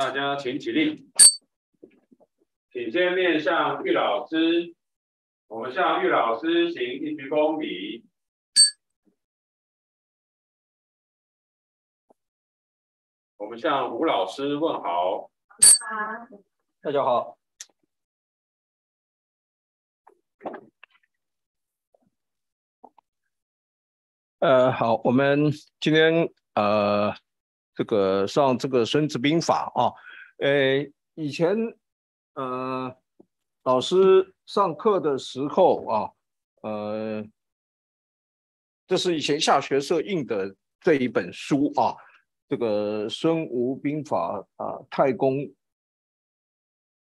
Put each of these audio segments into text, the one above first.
大家请起立，请先面向玉老师，我们向玉老师行一鞠躬礼。我们向吴老师问好，大家好。大家好。呃，好，我们今天呃。这个上这个《孙子兵法》啊，呃，以前呃老师上课的时候啊，呃，这是以前下学社印的这一本书啊，这个《孙吴兵法》啊，太公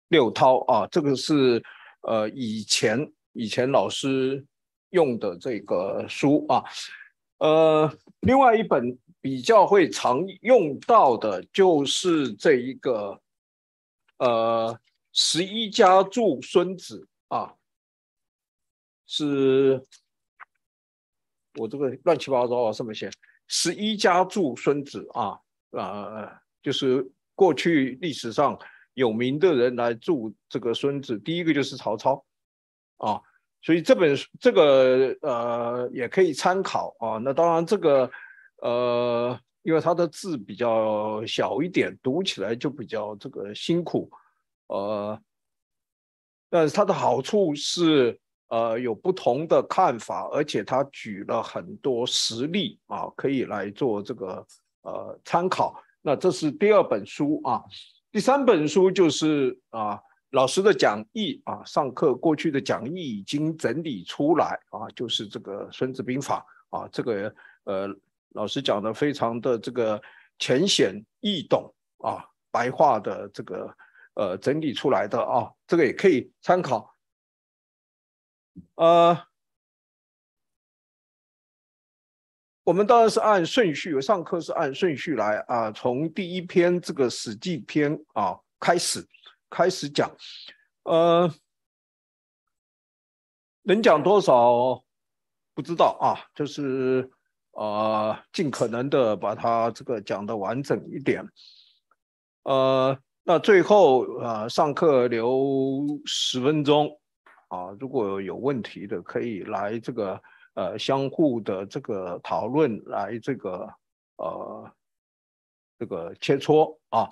六韬啊，这个是呃以前以前老师用的这个书啊，呃，另外一本。比较会常用到的就是这一个，呃，十一家住孙子啊，是，我这个乱七八糟啊，上面写十一家住孙子啊啊，就是过去历史上有名的人来住这个孙子，第一个就是曹操啊，所以这本书这个呃也可以参考啊，那当然这个。呃，因为他的字比较小一点，读起来就比较这个辛苦，呃，但是它的好处是呃有不同的看法，而且他举了很多实例啊，可以来做这个呃参考。那这是第二本书啊，第三本书就是啊老师的讲义啊，上课过去的讲义已经整理出来啊，就是这个《孙子兵法》啊，这个呃。老师讲的非常的这个浅显易懂啊，白话的这个呃整理出来的啊，这个也可以参考。呃，我们当然是按顺序，上课是按顺序来啊，从第一篇这个史记篇啊开始开始讲，呃，能讲多少不知道啊，就是。啊，尽可能的把它这个讲的完整一点。呃，那最后啊，上课留十分钟啊，如果有问题的可以来这个呃相互的这个讨论，来这个呃这个切磋啊。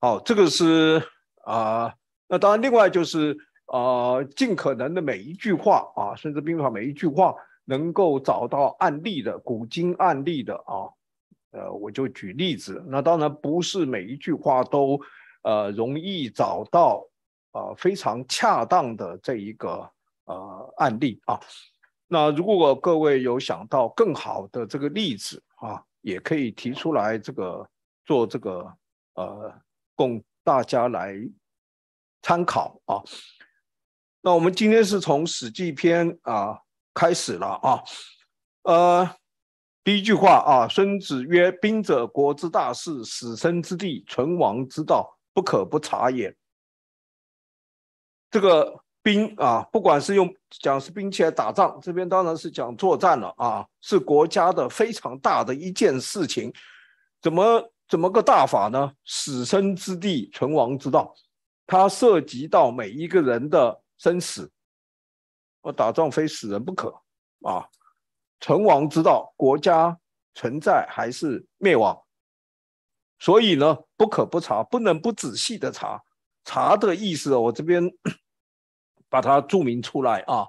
好，这个是啊，那当然另外就是啊，尽可能的每一句话啊，《孙子兵法》每一句话。能够找到案例的古今案例的啊，呃，我就举例子。那当然不是每一句话都呃容易找到呃非常恰当的这一个呃案例啊。那如果各位有想到更好的这个例子啊，也可以提出来，这个做这个呃供大家来参考啊。那我们今天是从《史记》篇啊。开始了啊，呃，第一句话啊，孙子曰：“兵者，国之大事，死生之地，存亡之道，不可不察也。”这个兵啊，不管是用讲是兵器来打仗，这边当然是讲作战了啊，是国家的非常大的一件事情。怎么怎么个大法呢？死生之地，存亡之道，它涉及到每一个人的生死。我打仗非死人不可啊！存亡之道，国家存在还是灭亡，所以呢，不可不查，不能不仔细的查。查的意思，我这边 把它注明出来啊。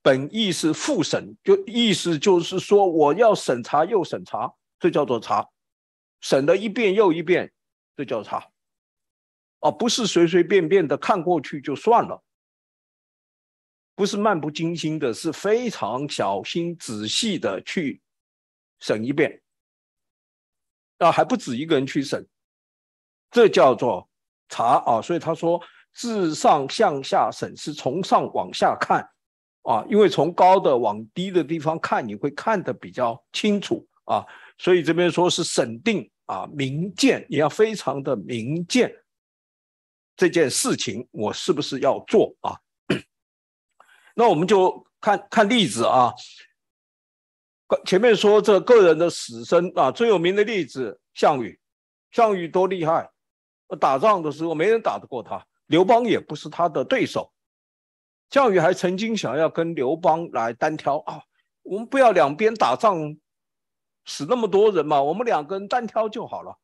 本意是复审，就意思就是说，我要审查又审查，这叫做查。审了一遍又一遍，这叫查啊，不是随随便便的看过去就算了。不是漫不经心的，是非常小心、仔细的去审一遍。啊，还不止一个人去审，这叫做查啊。所以他说，自上向下审是从上往下看啊，因为从高的往低的地方看，你会看得比较清楚啊。所以这边说是审定啊，明鉴，你要非常的明鉴这件事情，我是不是要做啊？那我们就看看例子啊。前面说这个人的死生啊，最有名的例子，项羽。项羽多厉害，打仗的时候没人打得过他，刘邦也不是他的对手。项羽还曾经想要跟刘邦来单挑啊，我们不要两边打仗，死那么多人嘛，我们两个人单挑就好了。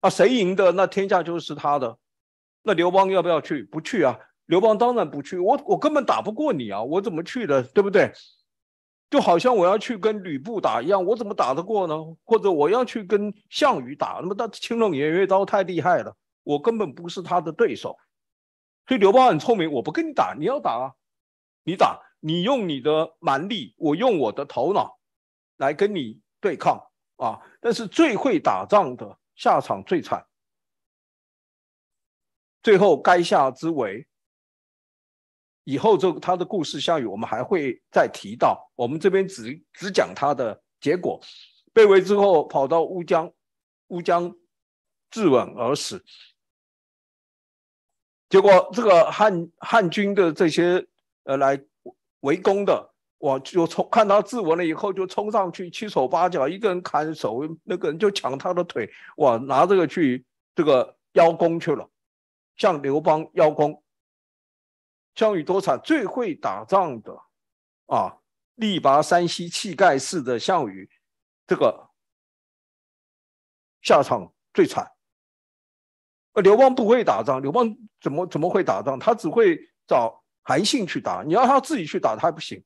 啊，谁赢的，那天下就是他的。那刘邦要不要去？不去啊。刘邦当然不去，我我根本打不过你啊，我怎么去的，对不对？就好像我要去跟吕布打一样，我怎么打得过呢？或者我要去跟项羽打，那么他青龙偃月刀太厉害了，我根本不是他的对手。所以刘邦很聪明，我不跟你打，你要打啊，你打，你用你的蛮力，我用我的头脑来跟你对抗啊。但是最会打仗的下场最惨，最后垓下之围。以后这他的故事，项羽我们还会再提到。我们这边只只讲他的结果，被围之后跑到乌江，乌江自刎而死。结果这个汉汉军的这些呃来围攻的，我就冲看他自刎了以后就冲上去七手八脚，一个人砍手，那个人就抢他的腿，我拿这个去这个邀功去了，向刘邦邀功。项羽多惨，最会打仗的，啊，力拔山兮气盖世的项羽，这个下场最惨。呃，刘邦不会打仗，刘邦怎么怎么会打仗？他只会找韩信去打，你要他自己去打，他还不行。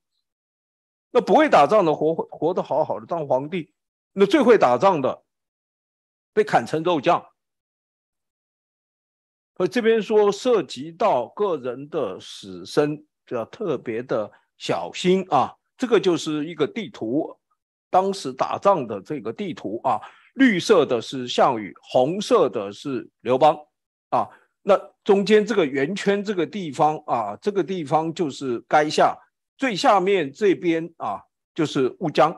那不会打仗的活活得好好的当皇帝，那最会打仗的被砍成肉酱。所以这边说涉及到个人的死生，就要特别的小心啊。这个就是一个地图，当时打仗的这个地图啊。绿色的是项羽，红色的是刘邦啊。那中间这个圆圈这个地方啊，这个地方就是垓下，最下面这边啊，就是乌江，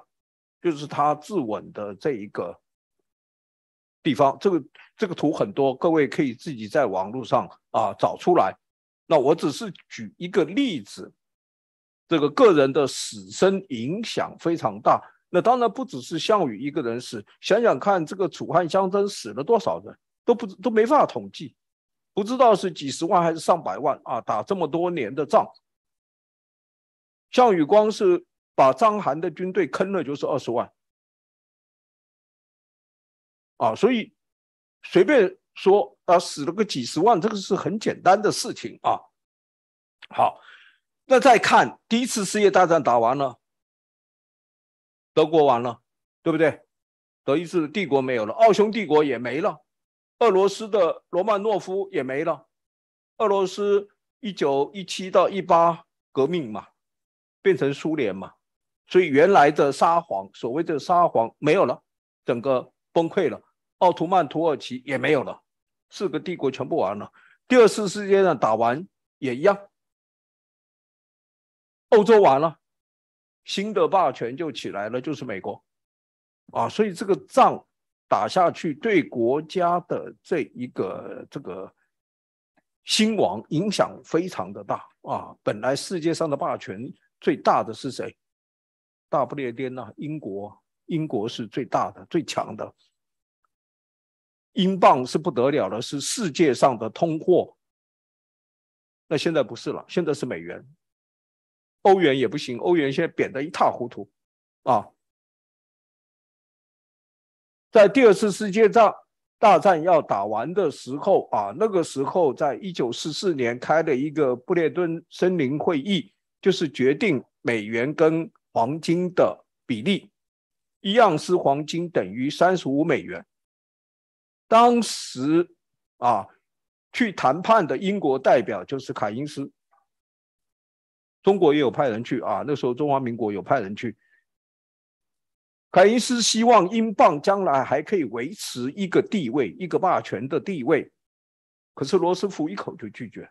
就是他自刎的这一个。地方这个这个图很多，各位可以自己在网络上啊找出来。那我只是举一个例子，这个个人的死生影响非常大。那当然不只是项羽一个人死，想想看，这个楚汉相争死了多少人，都不都没法统计，不知道是几十万还是上百万啊！打这么多年的仗，项羽光是把章邯的军队坑了就是二十万。啊，所以随便说啊，死了个几十万，这个是很简单的事情啊。好，那再看第一次世界大战打完了，德国完了，对不对？德意志帝国没有了，奥匈帝国也没了，俄罗斯的罗曼诺夫也没了，俄罗斯一九一七到一八革命嘛，变成苏联嘛，所以原来的沙皇，所谓的沙皇没有了，整个崩溃了。奥图曼土耳其也没有了，四个帝国全部完了。第二次世界大战打完也一样，欧洲完了，新的霸权就起来了，就是美国。啊，所以这个仗打下去，对国家的这一个这个兴亡影响非常的大啊。本来世界上的霸权最大的是谁？大不列颠呐，英国，英国是最大的、最强的。英镑是不得了的，是世界上的通货。那现在不是了，现在是美元，欧元也不行，欧元现在贬得一塌糊涂，啊！在第二次世界战大战要打完的时候啊，那个时候在一九四四年开了一个布列顿森林会议，就是决定美元跟黄金的比例，一盎司黄金等于三十五美元。当时，啊，去谈判的英国代表就是凯因斯，中国也有派人去啊。那时候中华民国有派人去。凯因斯希望英镑将来还可以维持一个地位，一个霸权的地位，可是罗斯福一口就拒绝，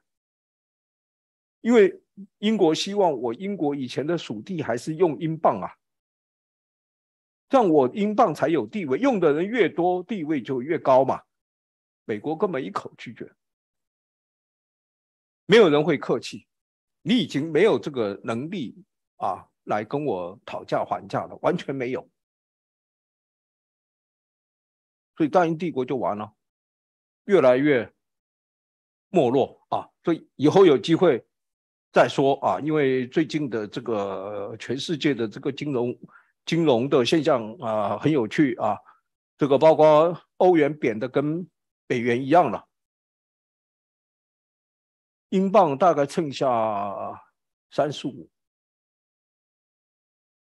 因为英国希望我英国以前的属地还是用英镑啊。让我英镑才有地位，用的人越多，地位就越高嘛。美国根本一口拒绝，没有人会客气。你已经没有这个能力啊，来跟我讨价还价了，完全没有。所以大英帝国就完了，越来越没落啊。所以以后有机会再说啊，因为最近的这个全世界的这个金融。金融的现象啊，很有趣啊。这个包括欧元贬的跟美元一样了，英镑大概剩下三十五，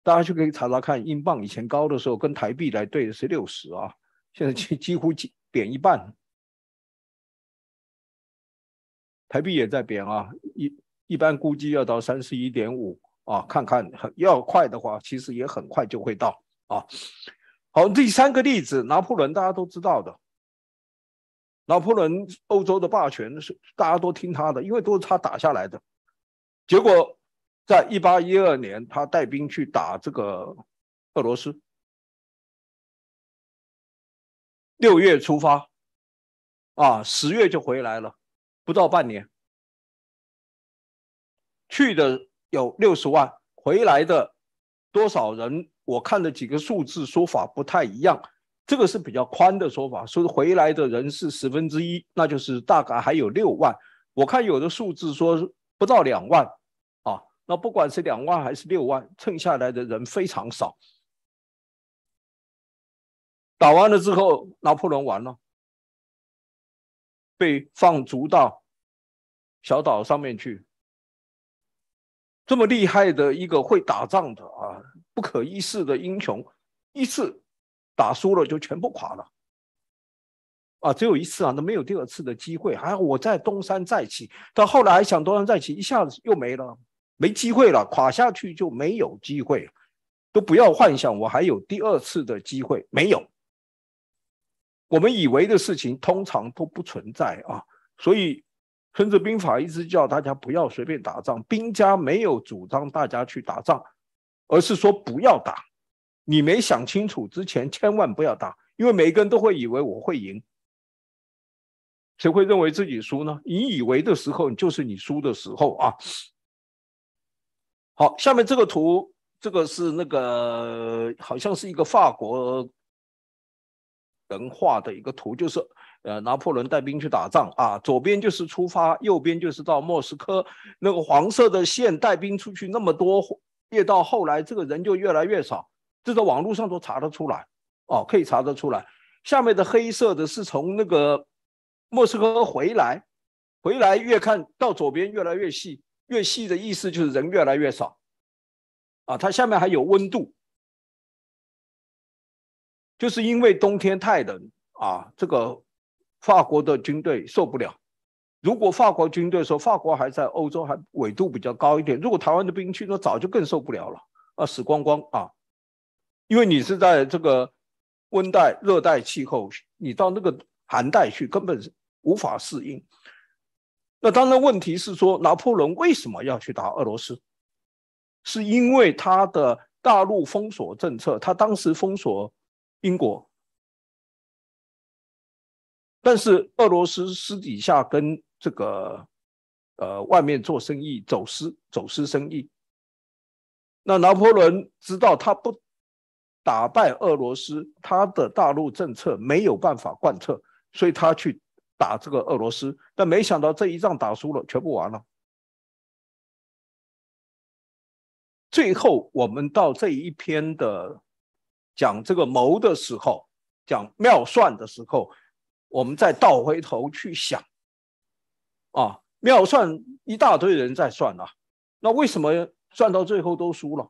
大家就可以查查看，英镑以前高的时候跟台币来对的是六十啊，现在几几乎贬一半，台币也在贬啊，一一般估计要到三十一点五。啊，看看很要快的话，其实也很快就会到啊。好，第三个例子，拿破仑大家都知道的，拿破仑欧洲的霸权是大家都听他的，因为都是他打下来的结果。在一八一二年，他带兵去打这个俄罗斯，六月出发，啊，十月就回来了，不到半年，去的。有六十万回来的多少人？我看的几个数字说法不太一样，这个是比较宽的说法，说回来的人是十分之一，那就是大概还有六万。我看有的数字说不到两万，啊，那不管是两万还是六万，剩下来的人非常少。打完了之后，拿破仑完了，被放逐到小岛上面去。这么厉害的一个会打仗的啊，不可一世的英雄，一次打输了就全部垮了，啊，只有一次啊，那没有第二次的机会。还好我在东山再起，到后来还想东山再起，一下子又没了，没机会了，垮下去就没有机会，都不要幻想我还有第二次的机会，没有。我们以为的事情通常都不存在啊，所以。《孙子兵法》意思叫大家不要随便打仗，兵家没有主张大家去打仗，而是说不要打。你没想清楚之前，千万不要打，因为每个人都会以为我会赢，谁会认为自己输呢？你以为的时候，就是你输的时候啊。好，下面这个图，这个是那个好像是一个法国人画的一个图，就是。呃，拿破仑带兵去打仗啊，左边就是出发，右边就是到莫斯科。那个黄色的线带兵出去那么多，越到后来这个人就越来越少，这在网络上都查得出来，哦，可以查得出来。下面的黑色的是从那个莫斯科回来，回来越看到左边越来越细，越细的意思就是人越来越少。啊，它下面还有温度，就是因为冬天太冷啊，这个。法国的军队受不了。如果法国军队说法国还在欧洲，还纬度比较高一点。如果台湾的兵去，那早就更受不了了啊，死光光啊！因为你是在这个温带、热带气候，你到那个寒带去，根本无法适应。那当然，问题是说拿破仑为什么要去打俄罗斯？是因为他的大陆封锁政策，他当时封锁英国。但是俄罗斯私底下跟这个呃外面做生意走私走私生意，那拿破仑知道他不打败俄罗斯，他的大陆政策没有办法贯彻，所以他去打这个俄罗斯，但没想到这一仗打输了，全部完了。最后我们到这一篇的讲这个谋的时候，讲妙算的时候。我们再倒回头去想，啊，妙算一大堆人在算啊，那为什么算到最后都输了？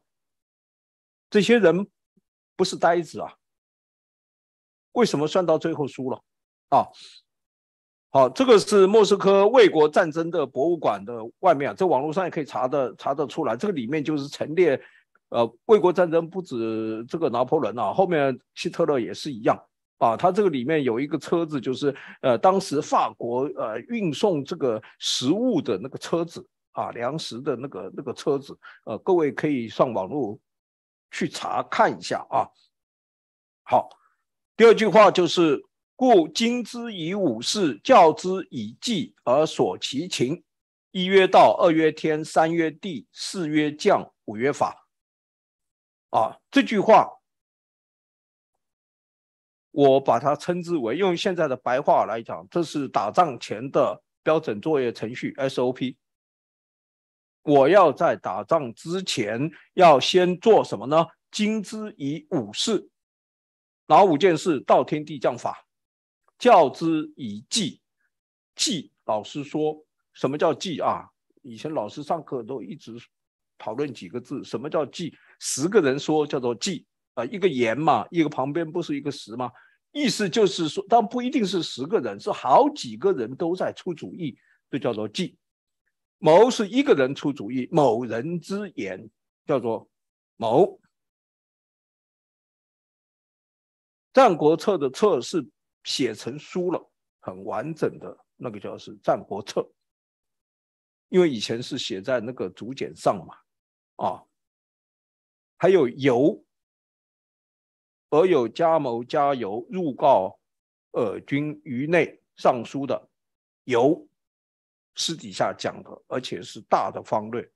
这些人不是呆子啊，为什么算到最后输了？啊，好，这个是莫斯科卫国战争的博物馆的外面啊，这网络上也可以查的查得出来，这个里面就是陈列，呃，卫国战争不止这个拿破仑啊，后面希特勒也是一样。啊，它这个里面有一个车子，就是呃，当时法国呃运送这个食物的那个车子啊，粮食的那个那个车子，呃，各位可以上网络去查看一下啊。好，第二句话就是：故今之以武事教之以计而索其情，一曰道，二曰天，三曰地，四曰将，五曰法。啊，这句话。我把它称之为用现在的白话来讲，这是打仗前的标准作业程序 SOP。我要在打仗之前要先做什么呢？精之以五事，哪五件事？道天地将法，教之以计。计，老师说什么叫计啊？以前老师上课都一直讨论几个字，什么叫计？十个人说叫做计啊，一个言嘛，一个旁边不是一个十吗？意思就是说，但不一定是十个人，是好几个人都在出主意，就叫做计谋。是一个人出主意，某人之言叫做谋。《战国策》的策是写成书了，很完整的那个叫是《战国策》，因为以前是写在那个竹简上嘛，啊，还有游。而有加谋加油入告尔君于内，尚书的由私底下讲的，而且是大的方略，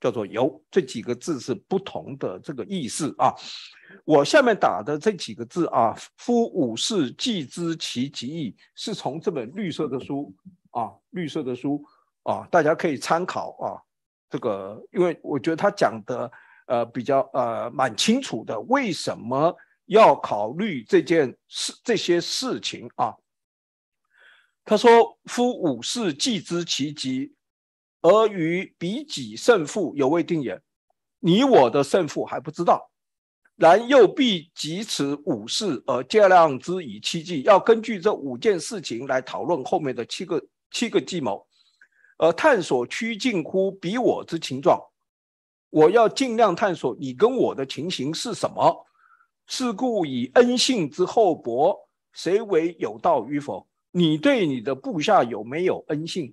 叫做由这几个字是不同的这个意思啊。我下面打的这几个字啊，夫五事既知其极义，是从这本绿色的书啊，绿色的书啊，大家可以参考啊。这个，因为我觉得他讲的呃比较呃蛮清楚的，为什么？要考虑这件事、这些事情啊。他说：“夫五事既知其极，而于彼己胜负犹未定也。你我的胜负还不知道。然又必及此五事而较量之以七计，要根据这五件事情来讨论后面的七个七个计谋，而探索趋近乎彼我之情状。我要尽量探索你跟我的情形是什么。”是故以恩信之厚薄，谁为有道与否？你对你的部下有没有恩信？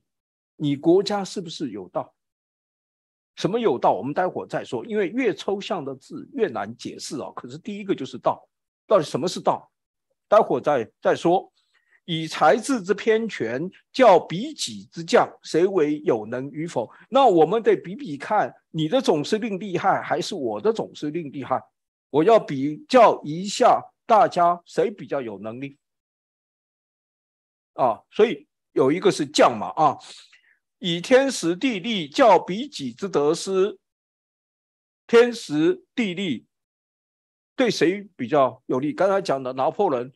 你国家是不是有道？什么有道？我们待会儿再说。因为越抽象的字越难解释啊。可是第一个就是道，到底什么是道？待会儿再再说。以才智之偏权，教比己之将，谁为有能与否？那我们得比比看，你的总司令厉害还是我的总司令厉害？我要比较一下大家谁比较有能力啊？所以有一个是将嘛啊，以天时地利较比己之得失。天时地利对谁比较有利？刚才讲的拿破仑、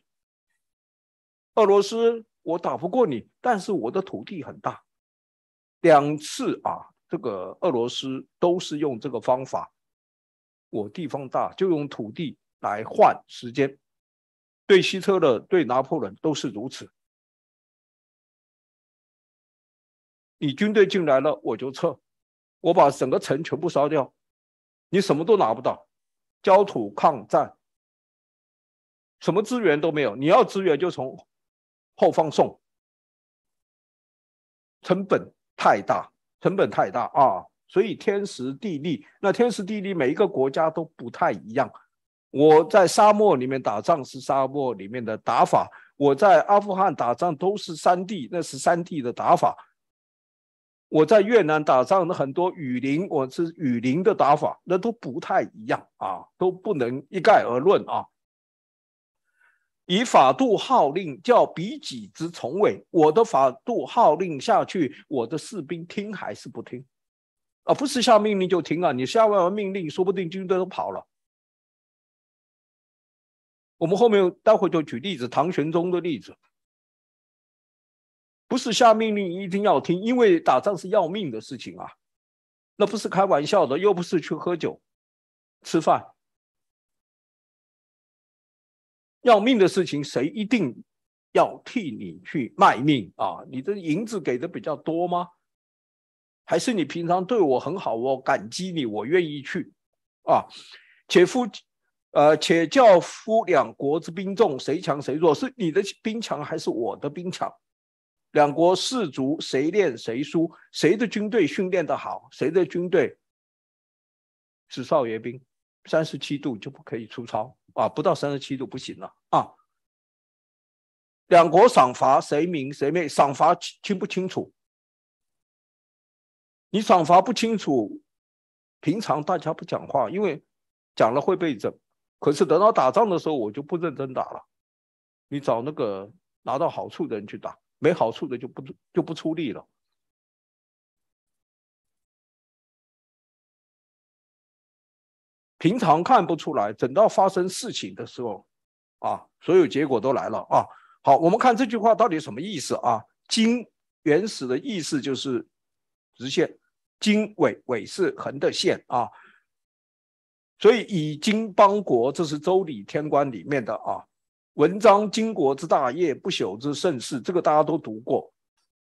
俄罗斯，我打不过你，但是我的土地很大。两次啊，这个俄罗斯都是用这个方法。我地方大，就用土地来换时间。对希特勒、对拿破仑都是如此。你军队进来了，我就撤，我把整个城全部烧掉，你什么都拿不到。焦土抗战，什么资源都没有，你要资源就从后方送，成本太大，成本太大啊！所以天时地利，那天时地利每一个国家都不太一样。我在沙漠里面打仗是沙漠里面的打法，我在阿富汗打仗都是山地，那是山地的打法。我在越南打仗的很多雨林，我是雨林的打法，那都不太一样啊，都不能一概而论啊。以法度号令，叫比己之从伟。我的法度号令下去，我的士兵听还是不听？啊，不是下命令就停啊！你下完命令，说不定军队都跑了。我们后面待会就举例子，唐玄宗的例子。不是下命令一定要听，因为打仗是要命的事情啊，那不是开玩笑的，又不是去喝酒、吃饭，要命的事情，谁一定要替你去卖命啊？你的银子给的比较多吗？还是你平常对我很好，我感激你，我愿意去。啊，且夫，呃，且教夫两国之兵众，谁强谁弱？是你的兵强还是我的兵强？两国士卒谁练谁输？谁的军队训练的好？谁的军队？是少爷兵，三十七度就不可以出操啊，不到三十七度不行了啊。两国赏罚谁明谁昧？赏罚清不清楚？你赏罚不清楚，平常大家不讲话，因为讲了会被整。可是等到打仗的时候，我就不认真打了。你找那个拿到好处的人去打，没好处的就不就不出力了。平常看不出来，等到发生事情的时候，啊，所有结果都来了啊。好，我们看这句话到底什么意思啊？“经”原始的意思就是直线。经纬纬是横的线啊，所以以经邦国，这是《周礼天官》里面的啊文章，经国之大业，不朽之盛世，这个大家都读过，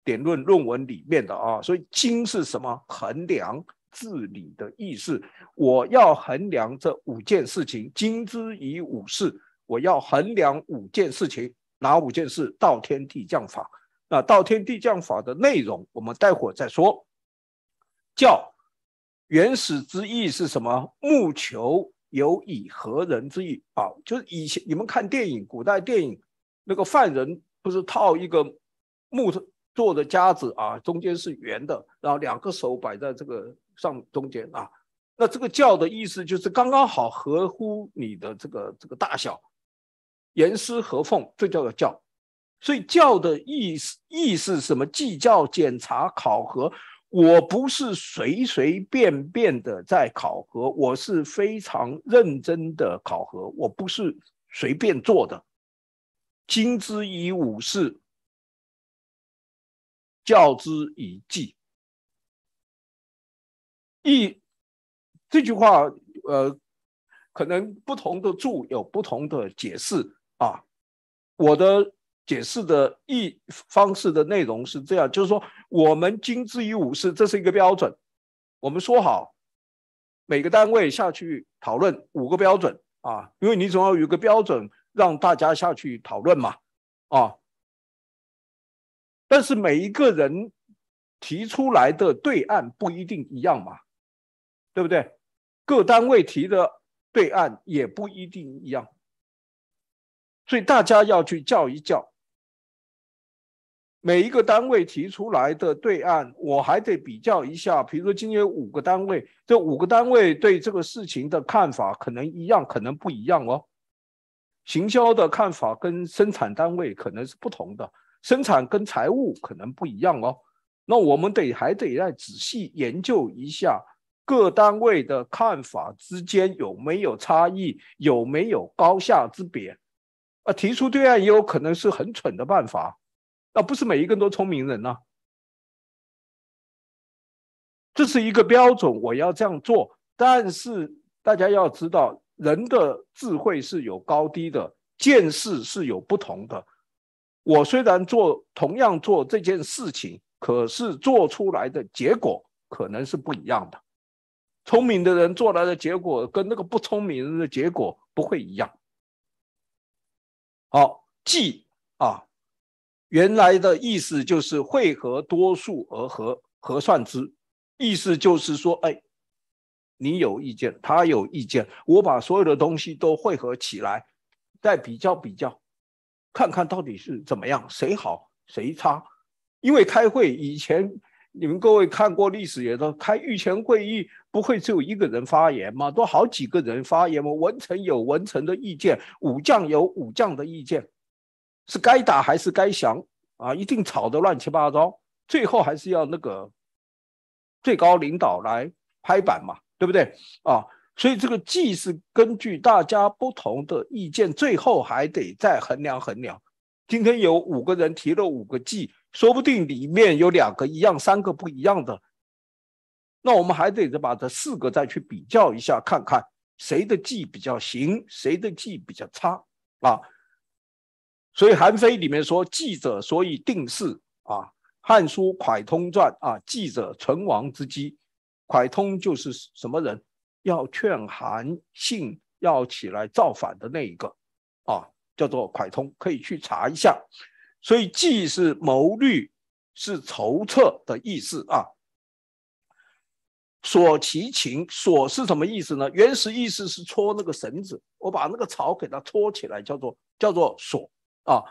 典论论文里面的啊，所以经是什么？衡量治理的意思，我要衡量这五件事情。经之以五事，我要衡量五件事情，哪五件事道天地将法。那道天地将法的内容，我们待会再说。教原始之意是什么？木球有以何人之意？啊，就是以前你们看电影，古代电影那个犯人不是套一个木头做的夹子啊，中间是圆的，然后两个手摆在这个上中间啊。那这个教的意思就是刚刚好合乎你的这个这个大小，严丝合缝，这叫做教。所以教的意思意是什么？计较、检查、考核。我不是随随便便的在考核，我是非常认真的考核，我不是随便做的。今之以武士，教之以计。一这句话，呃，可能不同的注有不同的解释啊。我的。解释的一方式的内容是这样，就是说我们精制于武士，这是一个标准，我们说好每个单位下去讨论五个标准啊，因为你总要有个标准让大家下去讨论嘛啊。但是每一个人提出来的对案不一定一样嘛，对不对？各单位提的对案也不一定一样，所以大家要去叫一叫。每一个单位提出来的对案，我还得比较一下。比如说，今天五个单位，这五个单位对这个事情的看法可能一样，可能不一样哦。行销的看法跟生产单位可能是不同的，生产跟财务可能不一样哦。那我们得还得再仔细研究一下各单位的看法之间有没有差异，有没有高下之别。啊，提出对案也有可能是很蠢的办法。啊，不是每一个人都聪明人呢，这是一个标准，我要这样做。但是大家要知道，人的智慧是有高低的，见识是有不同的。我虽然做同样做这件事情，可是做出来的结果可能是不一样的。聪明的人做来的结果，跟那个不聪明人的结果不会一样。好，记啊。原来的意思就是会合多数而合合算之，意思就是说，哎，你有意见，他有意见，我把所有的东西都汇合起来，再比较比较，看看到底是怎么样，谁好谁差。因为开会以前，你们各位看过历史也都开御前会议，不会只有一个人发言嘛，都好几个人发言，文臣有文臣的意见，武将有武将的意见。是该打还是该降啊？一定吵得乱七八糟，最后还是要那个最高领导来拍板嘛，对不对啊？所以这个计是根据大家不同的意见，最后还得再衡量衡量。今天有五个人提了五个计，说不定里面有两个一样，三个不一样的，那我们还得把这四个再去比较一下，看看谁的计比较行，谁的计比较差啊？所以韩非里面说，记者所以定势啊，《汉书蒯通传》啊，记者存亡之机，蒯通就是什么人？要劝韩信要起来造反的那一个啊，叫做蒯通，可以去查一下。所以计是谋略，是筹策的意思啊。锁其情，锁是什么意思呢？原始意思是搓那个绳子，我把那个草给它搓起来，叫做叫做锁啊，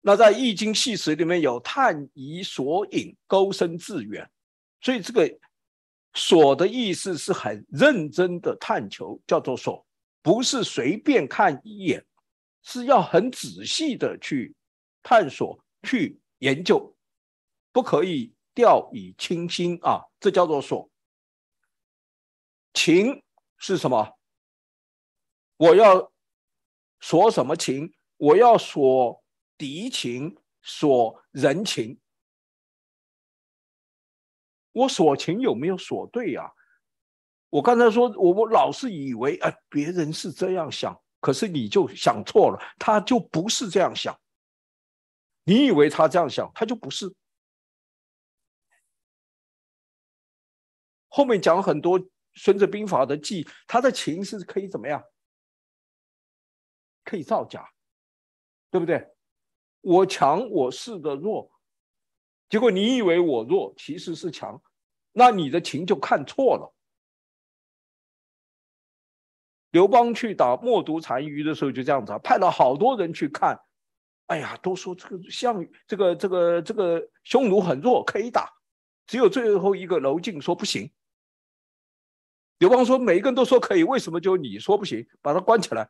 那在《易经》系说里面有“探以索隐，钩深致远”，所以这个“所”的意思是很认真的探求，叫做“所”，不是随便看一眼，是要很仔细的去探索、去研究，不可以掉以轻心啊。这叫做“所”。情是什么？我要所什么情？我要索敌情，索人情。我索情有没有索对呀？我刚才说，我我老是以为啊，别人是这样想，可是你就想错了，他就不是这样想。你以为他这样想，他就不是。后面讲很多《孙子兵法》的计，他的情是可以怎么样？可以造假。对不对？我强我示的弱，结果你以为我弱，其实是强，那你的情就看错了。刘邦去打默读单于的时候就这样子，派了好多人去看，哎呀，都说这个项羽这个这个这个匈奴很弱，可以打，只有最后一个娄敬说不行。刘邦说每一个人都说可以，为什么就你说不行？把他关起来，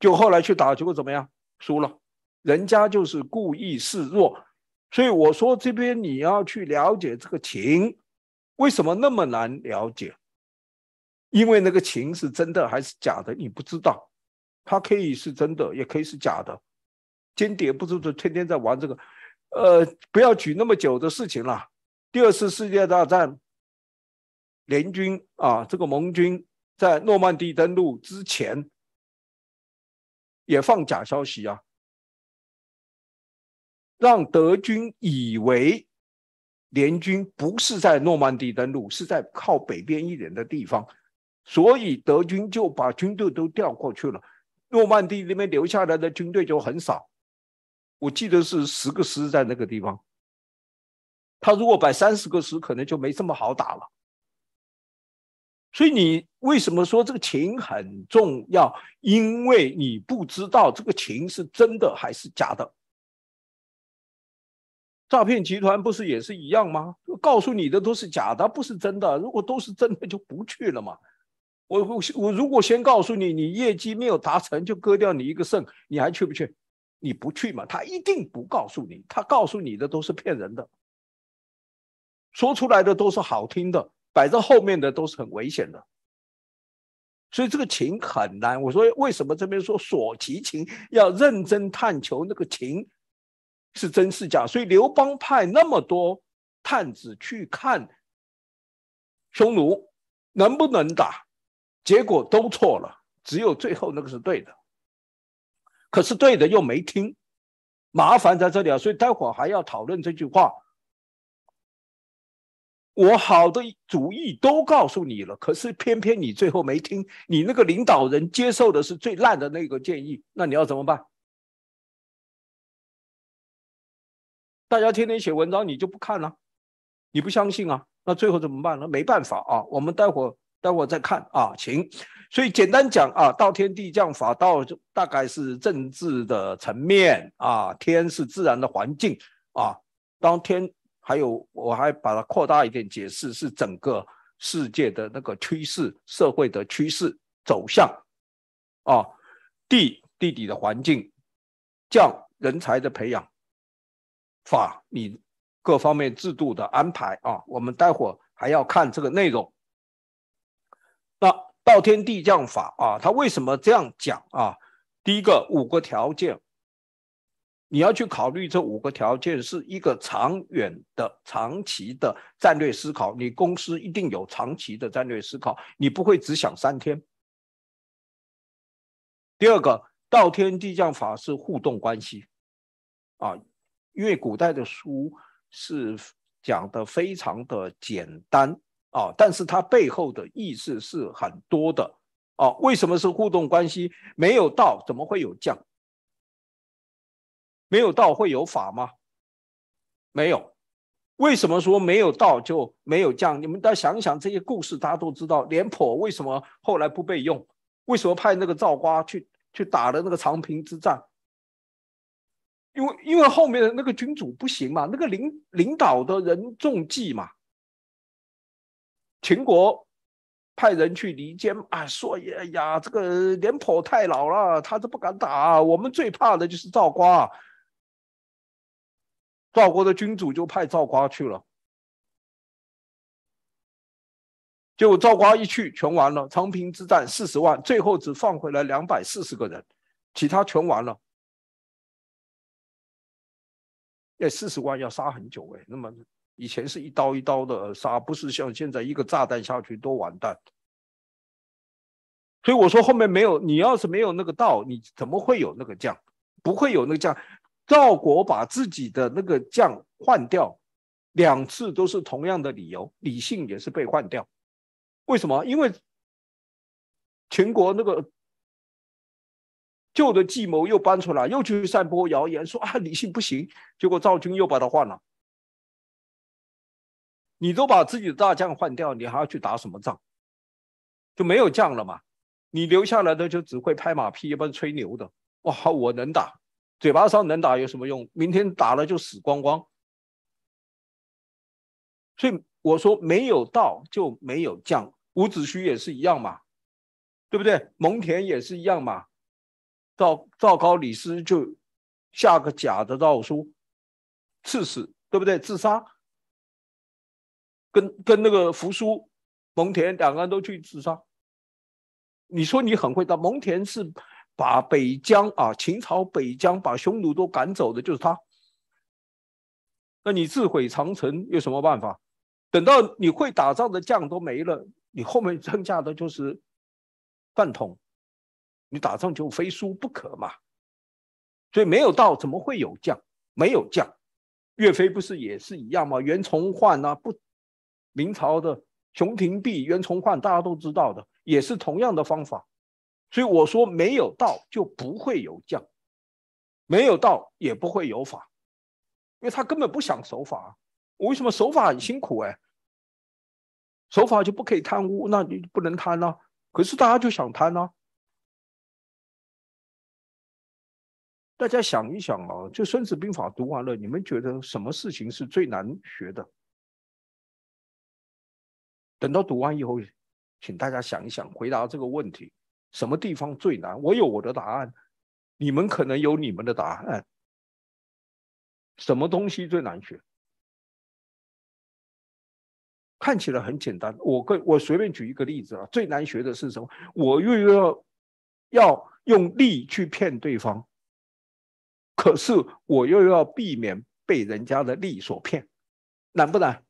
就后来去打，结果怎么样？输了，人家就是故意示弱，所以我说这边你要去了解这个情，为什么那么难了解？因为那个情是真的还是假的，你不知道，它可以是真的，也可以是假的。经典不是说天天在玩这个，呃，不要举那么久的事情了。第二次世界大战，联军啊，这个盟军在诺曼底登陆之前。也放假消息啊，让德军以为联军不是在诺曼底登陆，是在靠北边一点的地方，所以德军就把军队都调过去了。诺曼底那边留下来的军队就很少，我记得是十个师在那个地方。他如果摆三十个师，可能就没这么好打了。所以你为什么说这个情很重要？因为你不知道这个情是真的还是假的。诈骗集团不是也是一样吗？告诉你的都是假的，不是真的。如果都是真的，就不去了嘛。我我我如果先告诉你，你业绩没有达成就割掉你一个肾，你还去不去？你不去嘛。他一定不告诉你，他告诉你的都是骗人的，说出来的都是好听的。摆在后面的都是很危险的，所以这个情很难。我说为什么这边说所提情要认真探求那个情是真是假？所以刘邦派那么多探子去看匈奴能不能打，结果都错了，只有最后那个是对的。可是对的又没听，麻烦在这里啊。所以待会还要讨论这句话。我好的主意都告诉你了，可是偏偏你最后没听，你那个领导人接受的是最烂的那个建议，那你要怎么办？大家天天写文章，你就不看了，你不相信啊？那最后怎么办？呢？没办法啊。我们待会待会再看啊，请。所以简单讲啊，道天地将法道，大概是政治的层面啊。天是自然的环境啊，当天。还有，我还把它扩大一点解释，是整个世界的那个趋势，社会的趋势走向啊，地地底的环境，降人才的培养，法你各方面制度的安排啊，我们待会还要看这个内容。那道天地降法啊，他为什么这样讲啊？第一个五个条件。你要去考虑这五个条件是一个长远的、长期的战略思考。你公司一定有长期的战略思考，你不会只想三天。第二个，道天地将法是互动关系啊，因为古代的书是讲的非常的简单啊，但是它背后的意思是很多的啊。为什么是互动关系？没有道，怎么会有将？没有道会有法吗？没有。为什么说没有道就没有将？你们再想想这些故事，大家都知道。廉颇为什么后来不被用？为什么派那个赵瓜去去打了那个长平之战？因为因为后面的那个君主不行嘛，那个领领导的人中计嘛。秦国派人去离间，啊，说哎呀，这个廉颇太老了，他都不敢打。我们最怕的就是赵瓜。赵国的君主就派赵瓜去了，就赵瓜一去全完了。长平之战四十万，最后只放回来两百四十个人，其他全完了。那四十万要杀很久哎。那么以前是一刀一刀的杀，不是像现在一个炸弹下去都完蛋。所以我说后面没有，你要是没有那个道，你怎么会有那个将？不会有那个将。赵国把自己的那个将换掉，两次都是同样的理由，李信也是被换掉。为什么？因为秦国那个旧的计谋又搬出来，又去散播谣言说啊李信不行。结果赵军又把他换了。你都把自己的大将换掉，你还要去打什么仗？就没有将了嘛。你留下来的就只会拍马屁，一般吹牛的。哇，我能打。嘴巴上能打有什么用？明天打了就死光光。所以我说没有道就没有将。伍子胥也是一样嘛，对不对？蒙恬也是一样嘛。赵赵高、李斯就下个假的诏书，刺死，对不对？自杀。跟跟那个扶苏、蒙恬两个人都去自杀。你说你很会道，蒙恬是？把北疆啊，秦朝北疆把匈奴都赶走的就是他。那你自毁长城有什么办法？等到你会打仗的将都没了，你后面剩下的就是饭桶，你打仗就非输不可嘛。所以没有道，怎么会有将？没有将，岳飞不是也是一样吗？袁崇焕呢？不，明朝的熊廷弼、袁崇焕大家都知道的，也是同样的方法。所以我说，没有道就不会有将，没有道也不会有法，因为他根本不想守法。我为什么守法很辛苦哎？守法就不可以贪污，那你不能贪呢？可是大家就想贪呢。大家想一想啊，就《孙子兵法》读完了，你们觉得什么事情是最难学的？等到读完以后，请大家想一想，回答这个问题。什么地方最难？我有我的答案，你们可能有你们的答案。什么东西最难学？看起来很简单。我跟我随便举一个例子啊，最难学的是什么？我又要要用力去骗对方，可是我又要避免被人家的力所骗，难不难？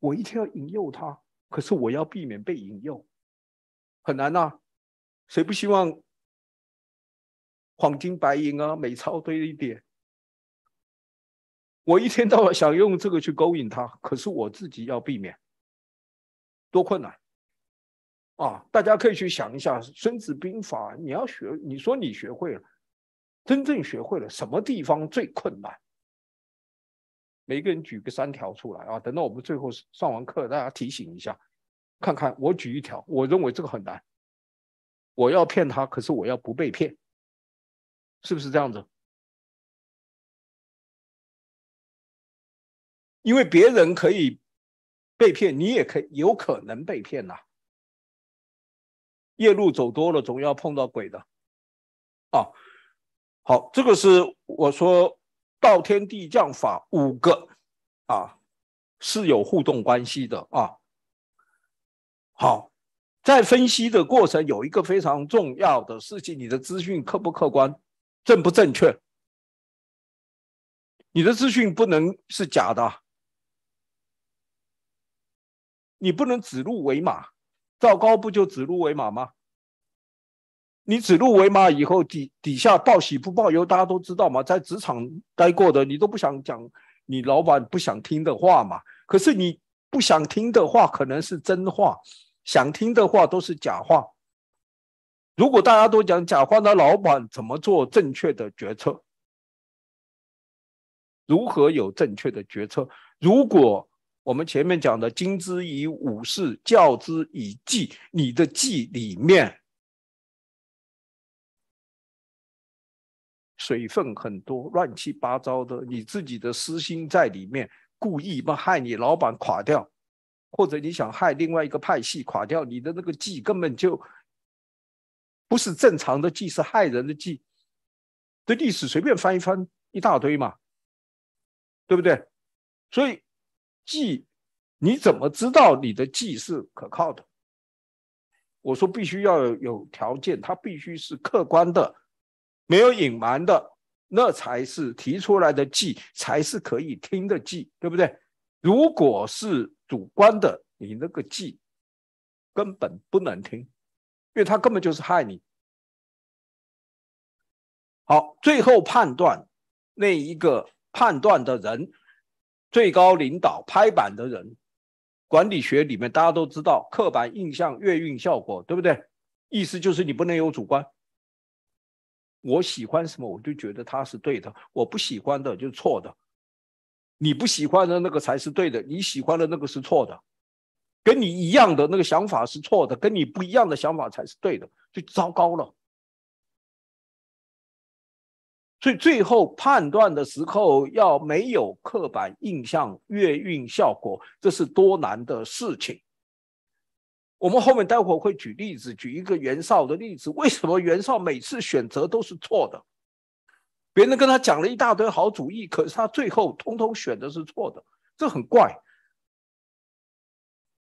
我一天要引诱他，可是我要避免被引诱，很难呐。谁不希望黄金白银啊、美钞堆一点？我一天到晚想用这个去勾引他，可是我自己要避免，多困难啊！大家可以去想一下《孙子兵法》，你要学，你说你学会了，真正学会了，什么地方最困难？每个人举个三条出来啊！等到我们最后上完课，大家提醒一下，看看我举一条，我认为这个很难。我要骗他，可是我要不被骗，是不是这样子？因为别人可以被骗，你也可以有可能被骗呐。夜路走多了，总要碰到鬼的啊。好，这个是我说道天地降法五个啊，是有互动关系的啊。好。在分析的过程，有一个非常重要的事情：你的资讯客不客观，正不正确？你的资讯不能是假的，你不能指鹿为马。赵高不就指鹿为马吗？你指鹿为马以后，底底下报喜不报忧，大家都知道嘛。在职场待过的，你都不想讲你老板不想听的话嘛。可是你不想听的话，可能是真话。想听的话都是假话。如果大家都讲假话，那老板怎么做正确的决策？如何有正确的决策？如果我们前面讲的“经之以武事，教之以计”，你的计里面水分很多，乱七八糟的，你自己的私心在里面，故意把害你老板垮掉。或者你想害另外一个派系垮掉，你的那个计根本就不是正常的计，是害人的计。对历史随便翻一翻，一大堆嘛，对不对？所以计你怎么知道你的计是可靠的？我说必须要有条件，它必须是客观的，没有隐瞒的，那才是提出来的计才是可以听的计，对不对？如果是主观的，你那个计根本不能听，因为他根本就是害你。好，最后判断那一个判断的人，最高领导拍板的人，管理学里面大家都知道，刻板印象越运效果，对不对？意思就是你不能有主观，我喜欢什么我就觉得他是对的，我不喜欢的就是错的。你不喜欢的那个才是对的，你喜欢的那个是错的。跟你一样的那个想法是错的，跟你不一样的想法才是对的，就糟糕了。所以最后判断的时候要没有刻板印象越运效果，这是多难的事情。我们后面待会会举例子，举一个袁绍的例子，为什么袁绍每次选择都是错的？别人跟他讲了一大堆好主意，可是他最后通通选的是错的，这很怪。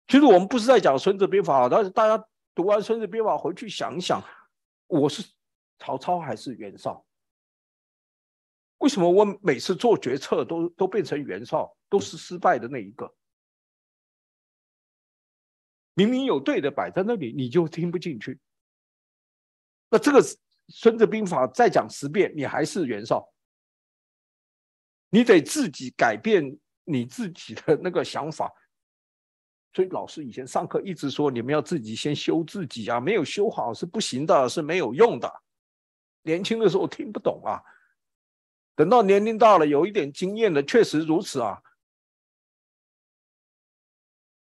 其实我们不是在讲孙子兵法，但是大家读完孙子兵法回去想想，我是曹操还是袁绍？为什么我每次做决策都都变成袁绍，都是失败的那一个？明明有对的摆在那里，你就听不进去。那这个是。《孙子兵法》再讲十遍，你还是袁绍。你得自己改变你自己的那个想法。所以老师以前上课一直说，你们要自己先修自己啊，没有修好是不行的，是没有用的。年轻的时候听不懂啊，等到年龄大了，有一点经验的，确实如此啊。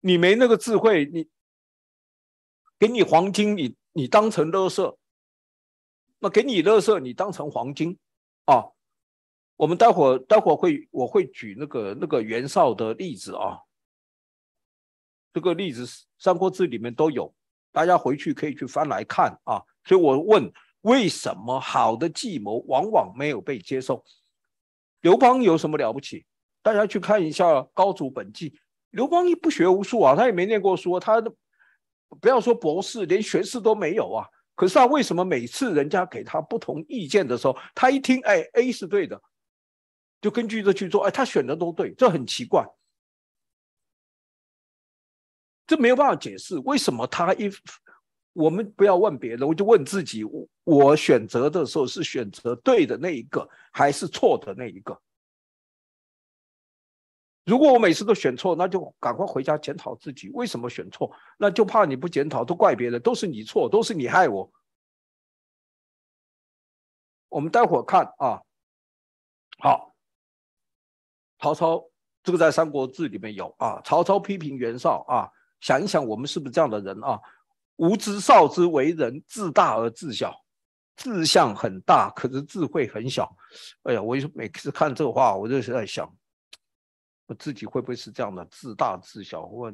你没那个智慧，你给你黄金，你你当成乐色。那给你乐色，你当成黄金啊！我们待会待会会我会举那个那个袁绍的例子啊，这个例子《三国志》里面都有，大家回去可以去翻来看啊。所以我问，为什么好的计谋往往没有被接受？刘邦有什么了不起？大家去看一下《高祖本纪》，刘邦一不学无术啊，他也没念过书，他不要说博士，连学士都没有啊。可是他为什么每次人家给他不同意见的时候，他一听，哎，A 是对的，就根据这去做，哎，他选的都对，这很奇怪，这没有办法解释。为什么他一，我们不要问别人，我就问自己，我我选择的时候是选择对的那一个，还是错的那一个？如果我每次都选错，那就赶快回家检讨自己为什么选错。那就怕你不检讨，都怪别人，都是你错，都是你害我。我们待会儿看啊，好。曹操这个在《三国志》里面有啊，曹操批评袁绍啊，想一想我们是不是这样的人啊？无知少之为人，自大而自小，志向很大，可是智慧很小。哎呀，我每次看这话，我就是在想。我自己会不会是这样的自大自小？或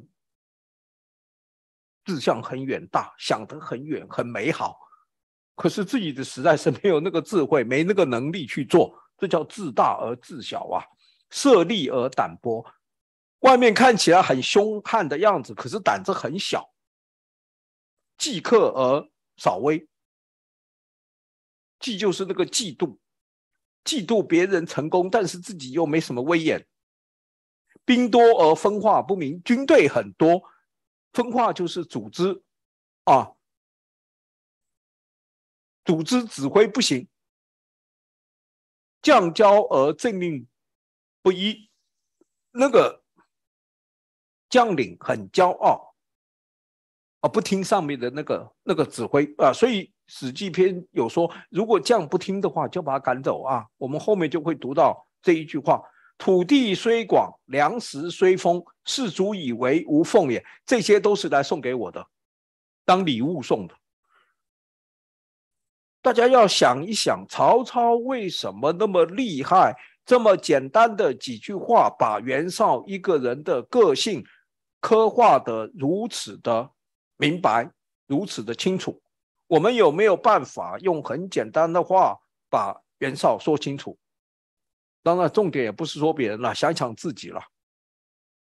志向很远大，想得很远很美好，可是自己的实在是没有那个智慧，没那个能力去做，这叫自大而自小啊，设立而胆薄。外面看起来很凶悍的样子，可是胆子很小。忌刻而少威，忌就是那个嫉妒，嫉妒别人成功，但是自己又没什么威严。兵多而分化不明，军队很多，分化就是组织啊，组织指挥不行，将骄而政令不一，那个将领很骄傲啊，不听上面的那个那个指挥啊，所以《史记》篇有说，如果将不听的话，就把他赶走啊。我们后面就会读到这一句话。土地虽广，粮食虽丰，士卒以为无奉也。这些都是来送给我的，当礼物送的。大家要想一想，曹操为什么那么厉害？这么简单的几句话，把袁绍一个人的个性刻画的如此的明白，如此的清楚。我们有没有办法用很简单的话把袁绍说清楚？当然，重点也不是说别人了，想想自己了。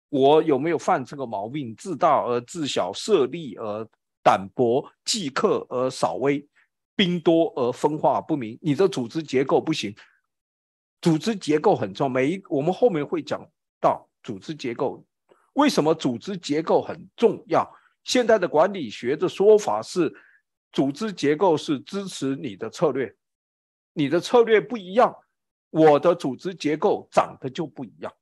我有没有犯这个毛病？自大而自小，设利而胆薄，忌客而少威，兵多而分化不明。你的组织结构不行，组织结构很重要。每一我们后面会讲到组织结构。为什么组织结构很重要？现在的管理学的说法是，组织结构是支持你的策略，你的策略不一样。我的组织结构长得就不一样，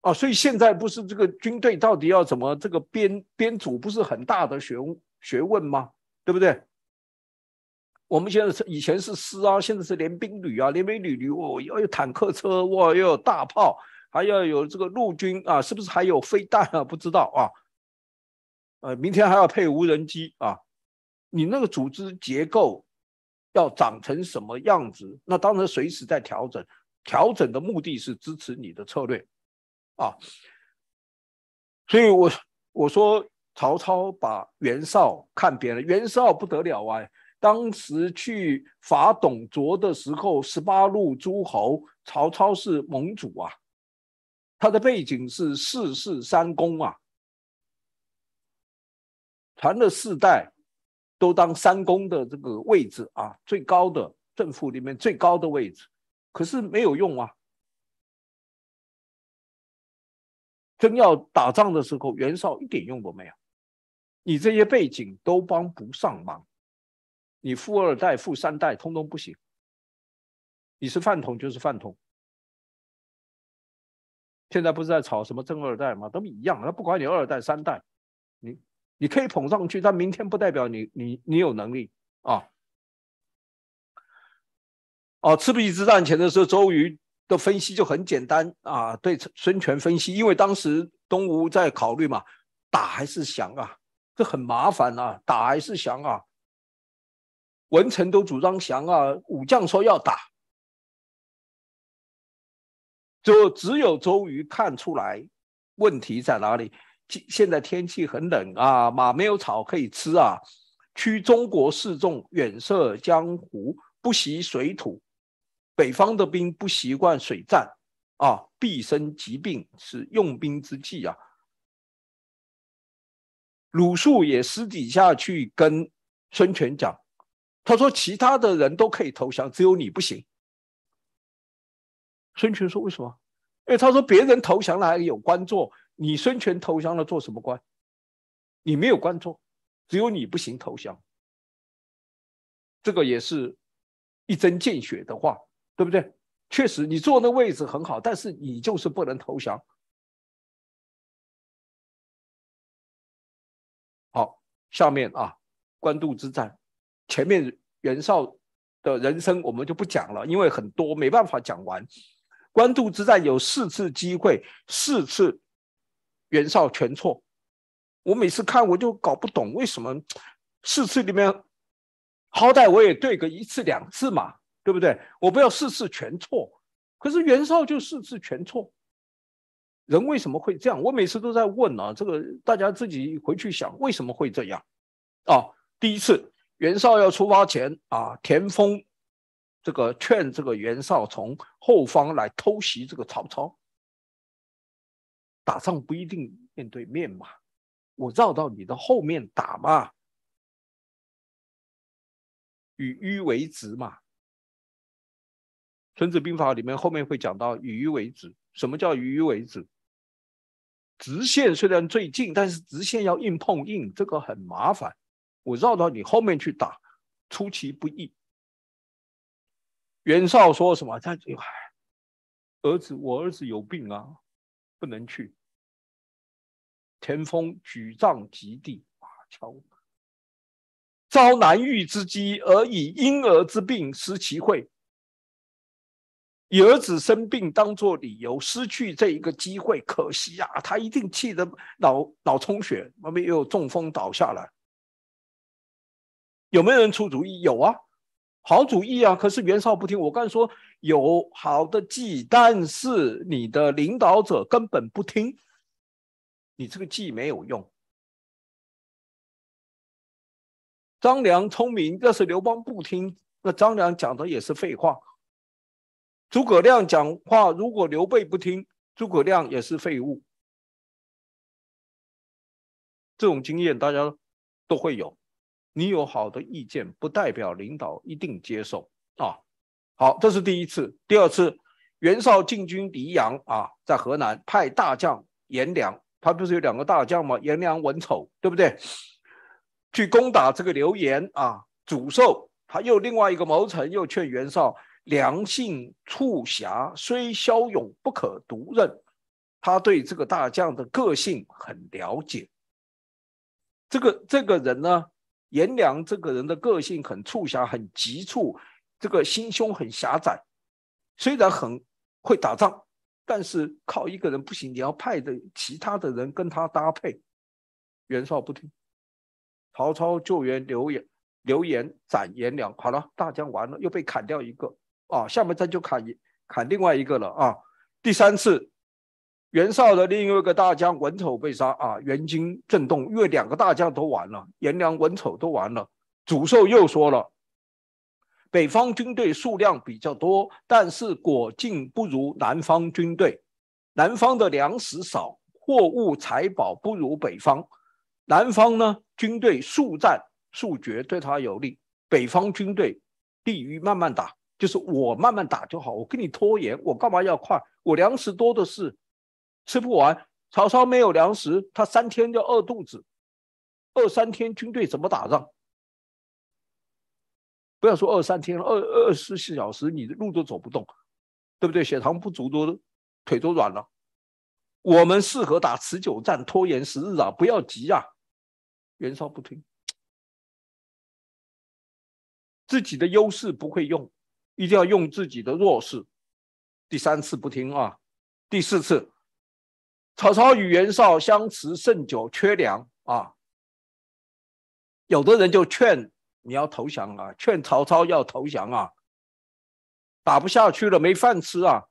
啊，所以现在不是这个军队到底要怎么这个编编组，不是很大的学学问吗？对不对？我们现在是以前是师啊，现在是连兵旅啊，连兵旅旅，我要有坦克车，我要有大炮，还要有这个陆军啊，是不是还有飞弹啊？不知道啊，呃，明天还要配无人机啊，你那个组织结构。要长成什么样子？那当然随时在调整，调整的目的是支持你的策略，啊。所以，我我说曹操把袁绍看扁了，袁绍不得了啊！当时去伐董卓的时候，十八路诸侯，曹操是盟主啊，他的背景是四世三公啊，传了四代。都当三公的这个位置啊，最高的政府里面最高的位置，可是没有用啊。真要打仗的时候，袁绍一点用都没有，你这些背景都帮不上忙，你富二代、富三代通通不行，你是饭桶就是饭桶。现在不是在炒什么正二代吗？都一样，他不管你二代三代。你可以捧上去，但明天不代表你你你有能力啊！哦，赤壁之战前的时候，周瑜的分析就很简单啊，对孙权分析，因为当时东吴在考虑嘛，打还是降啊，这很麻烦啊，打还是降啊？文臣都主张降啊，武将说要打，就只有周瑜看出来问题在哪里。现在天气很冷啊，马没有草可以吃啊。驱中国士众，远涉江湖，不习水土，北方的兵不习惯水战啊，必生疾病，是用兵之计啊。鲁肃也私底下去跟孙权讲，他说其他的人都可以投降，只有你不行。孙权说为什么？因为他说别人投降了还有官做。你孙权投降了做什么官？你没有官做，只有你不行投降。这个也是一针见血的话，对不对？确实，你坐那位置很好，但是你就是不能投降。好，下面啊，官渡之战，前面袁绍的人生我们就不讲了，因为很多没办法讲完。官渡之战有四次机会，四次。袁绍全错，我每次看我就搞不懂为什么四次里面，好歹我也对个一次两次嘛，对不对？我不要四次全错，可是袁绍就四次全错，人为什么会这样？我每次都在问啊，这个大家自己回去想为什么会这样啊？第一次，袁绍要出发前啊，田丰这个劝这个袁绍从后方来偷袭这个曹操。打仗不一定面对面嘛，我绕到你的后面打嘛，以迂为直嘛。《孙子兵法》里面后面会讲到以迂为直，什么叫以迂为直？直线虽然最近，但是直线要硬碰硬，这个很麻烦。我绕到你后面去打，出其不意。袁绍说什么？他儿子，我儿子有病啊。不能去。田丰举杖及地，马超遭难遇之机，而以婴儿之病失其会，以儿子生病当作理由，失去这一个机会，可惜呀！他一定气得脑脑充血，后面又中风倒下来。有没有人出主意？有啊。好主意啊！可是袁绍不听。我刚才说有好的计，但是你的领导者根本不听，你这个计没有用。张良聪明，但是刘邦不听，那张良讲的也是废话。诸葛亮讲话，如果刘备不听，诸葛亮也是废物。这种经验大家都会有。你有好的意见，不代表领导一定接受啊。好，这是第一次。第二次，袁绍进军黎阳啊，在河南派大将颜良，他不是有两个大将吗？颜良、文丑，对不对？去攻打这个刘延啊，主授他又另外一个谋臣又劝袁绍，良性促侠，虽骁勇，不可独任。他对这个大将的个性很了解。这个这个人呢？颜良这个人的个性很促狭，很急促，这个心胸很狭窄。虽然很会打仗，但是靠一个人不行，你要派的其他的人跟他搭配。袁绍不听，曹操救援刘延，刘延斩颜良。好了，大将完了，又被砍掉一个啊！下面再就砍砍另外一个了啊！第三次。袁绍的另一个大将文丑被杀啊，袁军震动，因为两个大将都完了，颜良、文丑都完了。沮授又说了，北方军队数量比较多，但是果境不如南方军队，南方的粮食少，货物财宝不如北方。南方呢，军队速战速决，对他有利；北方军队利于慢慢打，就是我慢慢打就好，我给你拖延，我干嘛要快？我粮食多的是。吃不完，曹操没有粮食，他三天就饿肚子，饿三天军队怎么打仗？不要说饿三天了，二二十四小时你的路都走不动，对不对？血糖不足都腿都软了。我们适合打持久战，拖延时日啊！不要急啊！袁绍不听，自己的优势不会用，一定要用自己的弱势。第三次不听啊，第四次。曹操与袁绍相持甚久，缺粮啊。有的人就劝你要投降啊，劝曹操要投降啊，打不下去了，没饭吃啊。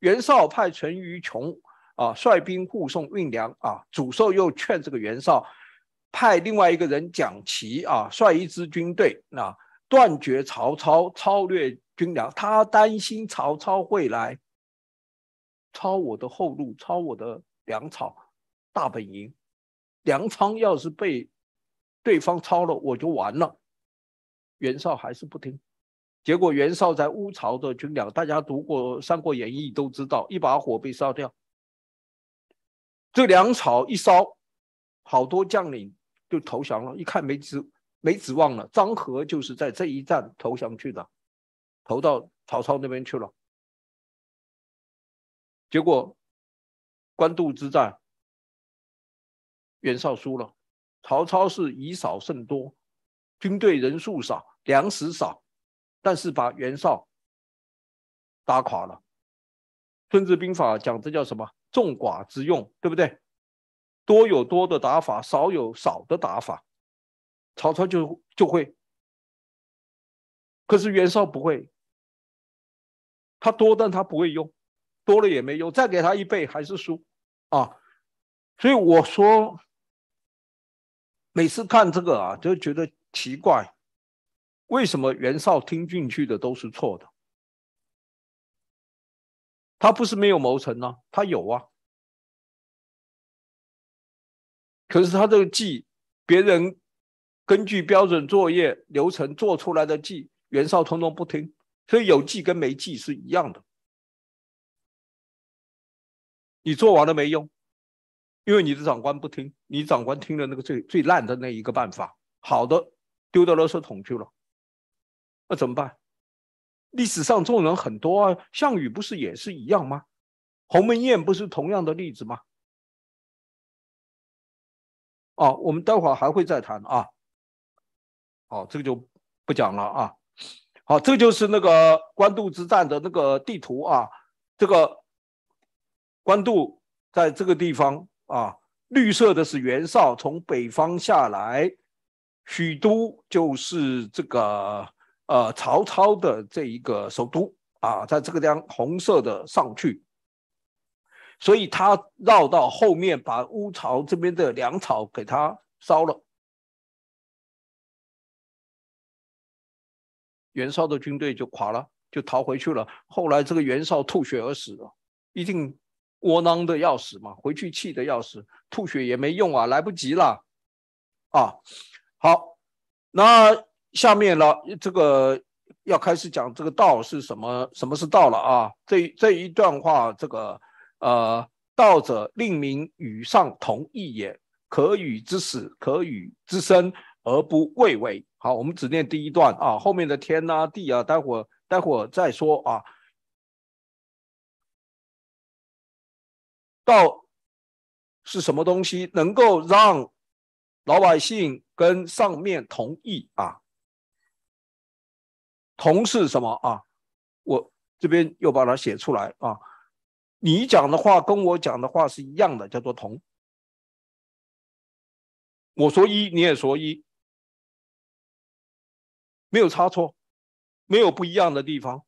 袁绍派淳于琼啊率兵护送运粮啊。主寿又劝这个袁绍派另外一个人蒋奇啊率一支军队啊，断绝曹操超略军粮。他担心曹操会来。抄我的后路，抄我的粮草大本营，粮仓要是被对方抄了，我就完了。袁绍还是不听，结果袁绍在乌巢的军粮，大家读过《三国演义》都知道，一把火被烧掉，这粮草一烧，好多将领就投降了，一看没指没指望了。张合就是在这一战投降去的，投到曹操那边去了。结果，官渡之战，袁绍输了。曹操是以少胜多，军队人数少，粮食少，但是把袁绍打垮了。《孙子兵法》讲这叫什么？众寡之用，对不对？多有多的打法，少有少的打法。曹操就就会，可是袁绍不会，他多，但他不会用。多了也没用，再给他一倍还是输，啊，所以我说每次看这个啊，就觉得奇怪，为什么袁绍听进去的都是错的？他不是没有谋臣啊，他有啊，可是他这个计，别人根据标准作业流程做出来的计，袁绍通通不听，所以有计跟没计是一样的。你做完了没用，因为你的长官不听，你长官听了那个最最烂的那一个办法，好的，丢到垃圾桶去了，那怎么办？历史上这种人很多啊，项羽不是也是一样吗？鸿门宴不是同样的例子吗？啊，我们待会儿还会再谈啊，好，这个就不讲了啊，好，这就是那个官渡之战的那个地图啊，这个。官渡在这个地方啊，绿色的是袁绍从北方下来，许都就是这个呃曹操的这一个首都啊，在这个地方红色的上去，所以他绕到后面把乌巢这边的粮草给他烧了，袁绍的军队就垮了，就逃回去了。后来这个袁绍吐血而死，了，一定。窝囊的要死嘛，回去气的要死，吐血也没用啊，来不及了，啊，好，那下面了，这个要开始讲这个道是什么，什么是道了啊？这这一段话，这个呃，道者，令民与上同意也，可与之死，可与之生，而不畏畏。好，我们只念第一段啊，后面的天啊地啊，待会待会再说啊。到是什么东西能够让老百姓跟上面同意啊？同是什么啊？我这边又把它写出来啊。你讲的话跟我讲的话是一样的，叫做同。我说一，你也说一，没有差错，没有不一样的地方。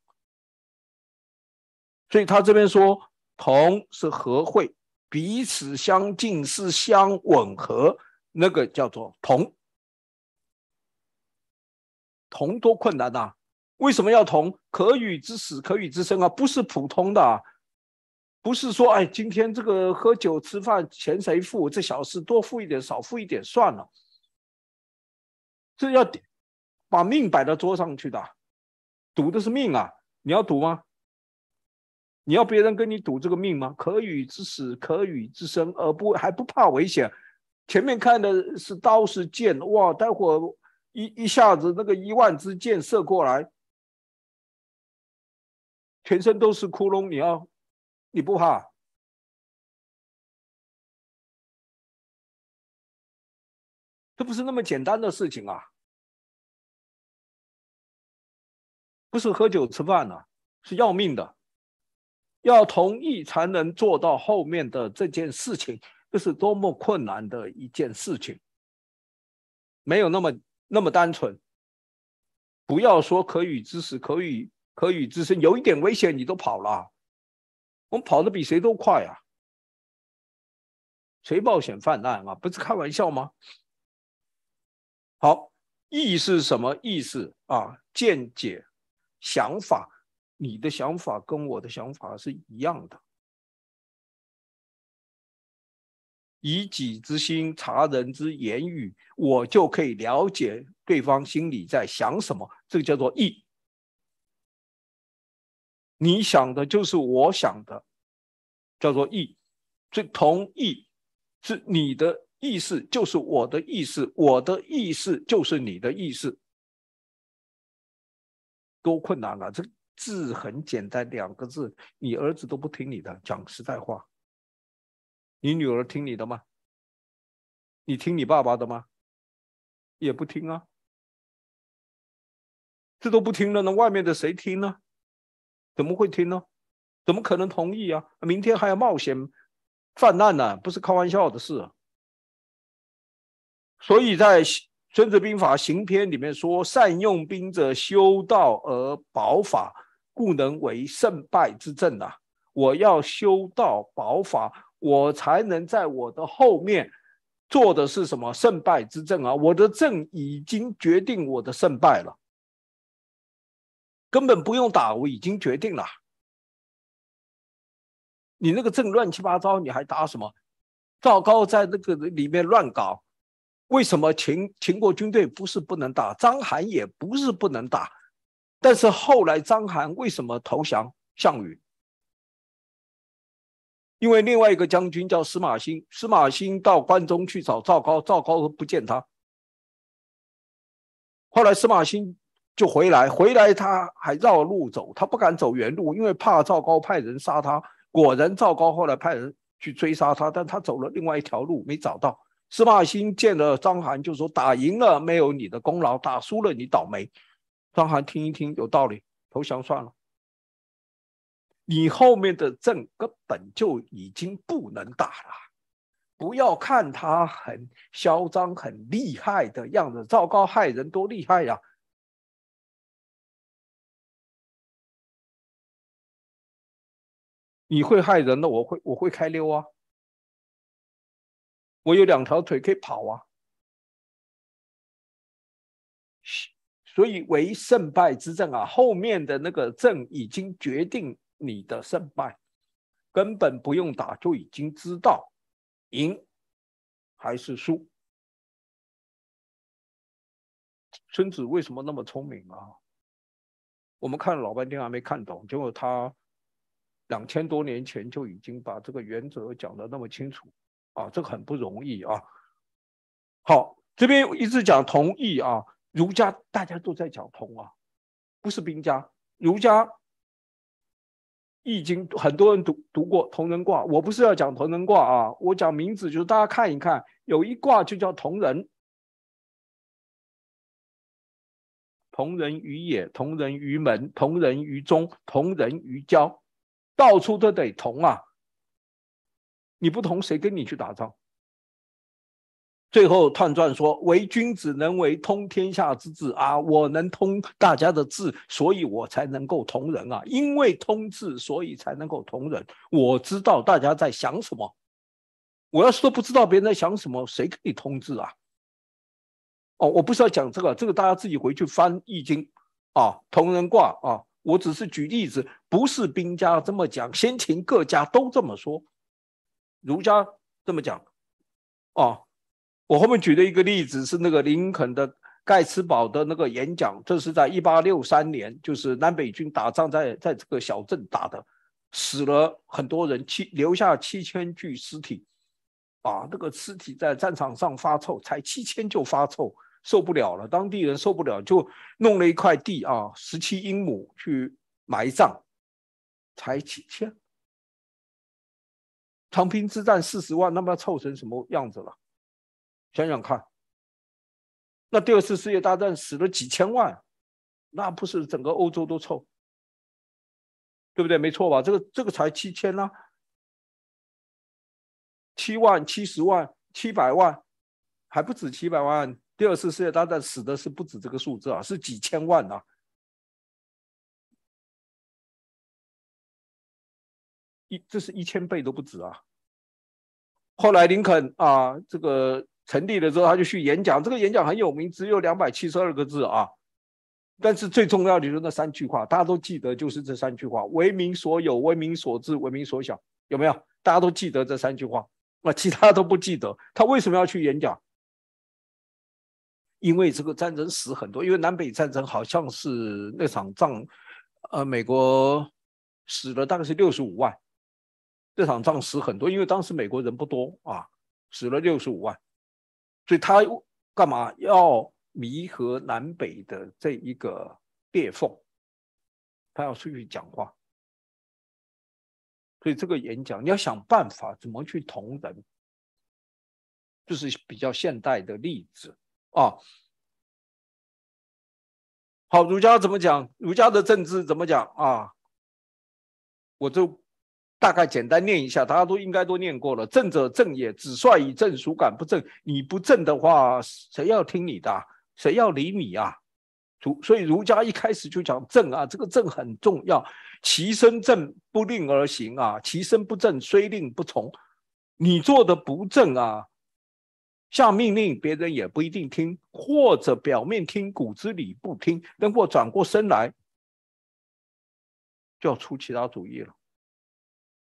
所以他这边说。同是和会，彼此相近是相吻合，那个叫做同。同多困难呐！为什么要同？可与之死，可与之生啊！不是普通的，不是说哎，今天这个喝酒吃饭，钱谁付？这小事，多付一点，少付一点算了。这要把命摆到桌上去的，赌的是命啊！你要赌吗？你要别人跟你赌这个命吗？可与之死，可与之生，而不还不怕危险？前面看的是刀是剑，哇！待会一一下子那个一万支箭射过来，全身都是窟窿，你要你不怕？这不是那么简单的事情啊！不是喝酒吃饭的，是要命的。要同意才能做到后面的这件事情，这是多么困难的一件事情，没有那么那么单纯。不要说可与知识，可与可与知身，有一点危险你都跑了，我们跑的比谁都快啊！谁冒险犯难啊？不是开玩笑吗？好，意是什么意思啊？见解、想法。你的想法跟我的想法是一样的。以己之心察人之言语，我就可以了解对方心里在想什么。这个叫做意。你想的就是我想的，叫做意。这同意是你的意思就是我的意思，我的意思就是你的意思。多困难啊！这。字很简单，两个字。你儿子都不听你的，讲实在话。你女儿听你的吗？你听你爸爸的吗？也不听啊。这都不听了，那外面的谁听呢？怎么会听呢？怎么可能同意啊？明天还要冒险泛滥呢，不是开玩笑的事。所以在。《孙子兵法·行篇》里面说：“善用兵者，修道而保法，故能为胜败之政啊！我要修道保法，我才能在我的后面做的是什么胜败之政啊？我的政已经决定我的胜败了，根本不用打，我已经决定了。你那个政乱七八糟，你还打什么？赵高在那个里面乱搞。为什么秦秦国军队不是不能打，章邯也不是不能打，但是后来章邯为什么投降项羽？因为另外一个将军叫司马欣，司马欣到关中去找赵高，赵高不见他。后来司马欣就回来，回来他还绕路走，他不敢走原路，因为怕赵高派人杀他。果然赵高后来派人去追杀他，但他走了另外一条路，没找到。司马欣见了章邯，就说：“打赢了没有你的功劳，打输了你倒霉。”章邯听一听，有道理，投降算了。你后面的阵根本就已经不能打了。不要看他很嚣张、很厉害的样子，赵高害人多厉害呀！你会害人的，我会，我会开溜啊。我有两条腿可以跑啊，所以为胜败之证啊，后面的那个证已经决定你的胜败，根本不用打就已经知道赢还是输。孙子为什么那么聪明啊？我们看了老半天还没看懂，结果他两千多年前就已经把这个原则讲的那么清楚。啊，这个很不容易啊！好，这边一直讲同义啊，儒家大家都在讲同啊，不是兵家。儒家《易经》很多人读读过同人卦，我不是要讲同人卦啊，我讲名字就是大家看一看，有一卦就叫同人。同人于野，同人于门，同人于中，同人于郊，到处都得同啊。你不同，谁跟你去打仗？最后，彖传说：“唯君子能为通天下之治啊！我能通大家的志，所以我才能够同人啊！因为通志，所以才能够同人。我知道大家在想什么。我要是都不知道别人在想什么，谁跟你通志啊？”哦，我不是要讲这个，这个大家自己回去翻《易经》啊，《同人》卦啊。我只是举例子，不是兵家这么讲。先秦各家都这么说。儒家这么讲，啊，我后面举的一个例子是那个林肯的盖茨堡的那个演讲，这是在一八六三年，就是南北军打仗在在这个小镇打的，死了很多人，七留下七千具尸体，啊，那个尸体在战场上发臭，才七千就发臭，受不了了，当地人受不了就弄了一块地啊，十七英亩去埋葬，才几千。长平之战四十万，那么要凑成什么样子了？想想看，那第二次世界大战死了几千万，那不是整个欧洲都臭，对不对？没错吧？这个这个才七千啊，七万、七十万、七百万，还不止七百万。第二次世界大战死的是不止这个数字啊，是几千万啊。这是一千倍都不止啊！后来林肯啊，这个成立了之后，他就去演讲。这个演讲很有名，只有两百七十二个字啊。但是最重要的就是那三句话，大家都记得，就是这三句话：为民所有，为民所治，为民所想。有没有？大家都记得这三句话，那其他都不记得。他为什么要去演讲？因为这个战争死很多，因为南北战争好像是那场仗，呃，美国死了大概是六十五万。这场仗死很多，因为当时美国人不多啊，死了六十五万，所以他干嘛要弥合南北的这一个裂缝？他要出去讲话，所以这个演讲你要想办法怎么去同人，就是比较现代的例子啊。好，儒家怎么讲？儒家的政治怎么讲啊？我就。大概简单念一下，大家都应该都念过了。正者正也，子帅以正，孰敢不正？你不正的话，谁要听你的？谁要理你啊？儒所以儒家一开始就讲正啊，这个正很重要。其身正，不令而行啊；其身不正，虽令不从。你做的不正啊，下命令别人也不一定听，或者表面听，骨子里不听，等我转过身来，就要出其他主意了。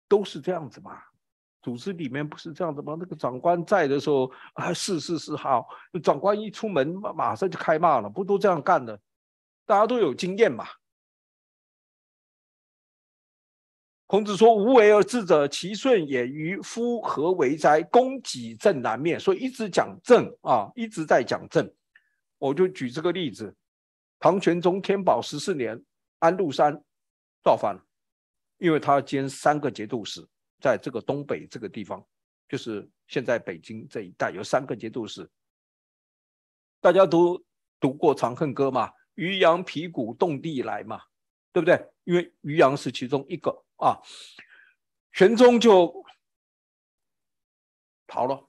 都是这样子嘛，组织里面不是这样子吗？那个长官在的时候啊，是是是好，长官一出门，马上就开骂了，不都这样干的？大家都有经验嘛。孔子说：“无为而治者，其顺也。于夫何为哉？”公己正南面，所以一直讲正啊，一直在讲正。我就举这个例子：唐玄宗天宝十四年，安禄山造反了。因为他兼三个节度使，在这个东北这个地方，就是现在北京这一带有三个节度使，大家都读过《长恨歌》嘛，“渔阳鼙鼓动地来”嘛，对不对？因为渔阳是其中一个啊。玄宗就逃了，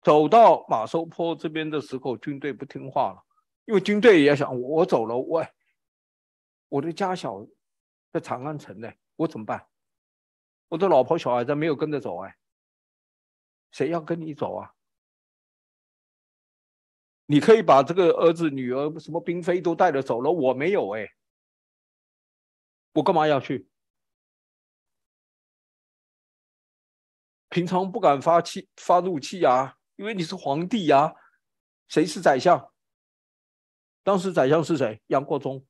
走到马收坡这边的时候，军队不听话了，因为军队也想我走了，我我的家小。在长安城呢，我怎么办？我的老婆、小孩子没有跟着走哎，谁要跟你走啊？你可以把这个儿子、女儿、什么嫔妃都带着走了，我没有哎，我干嘛要去？平常不敢发气、发怒气啊，因为你是皇帝呀。谁是宰相？当时宰相是谁？杨国忠。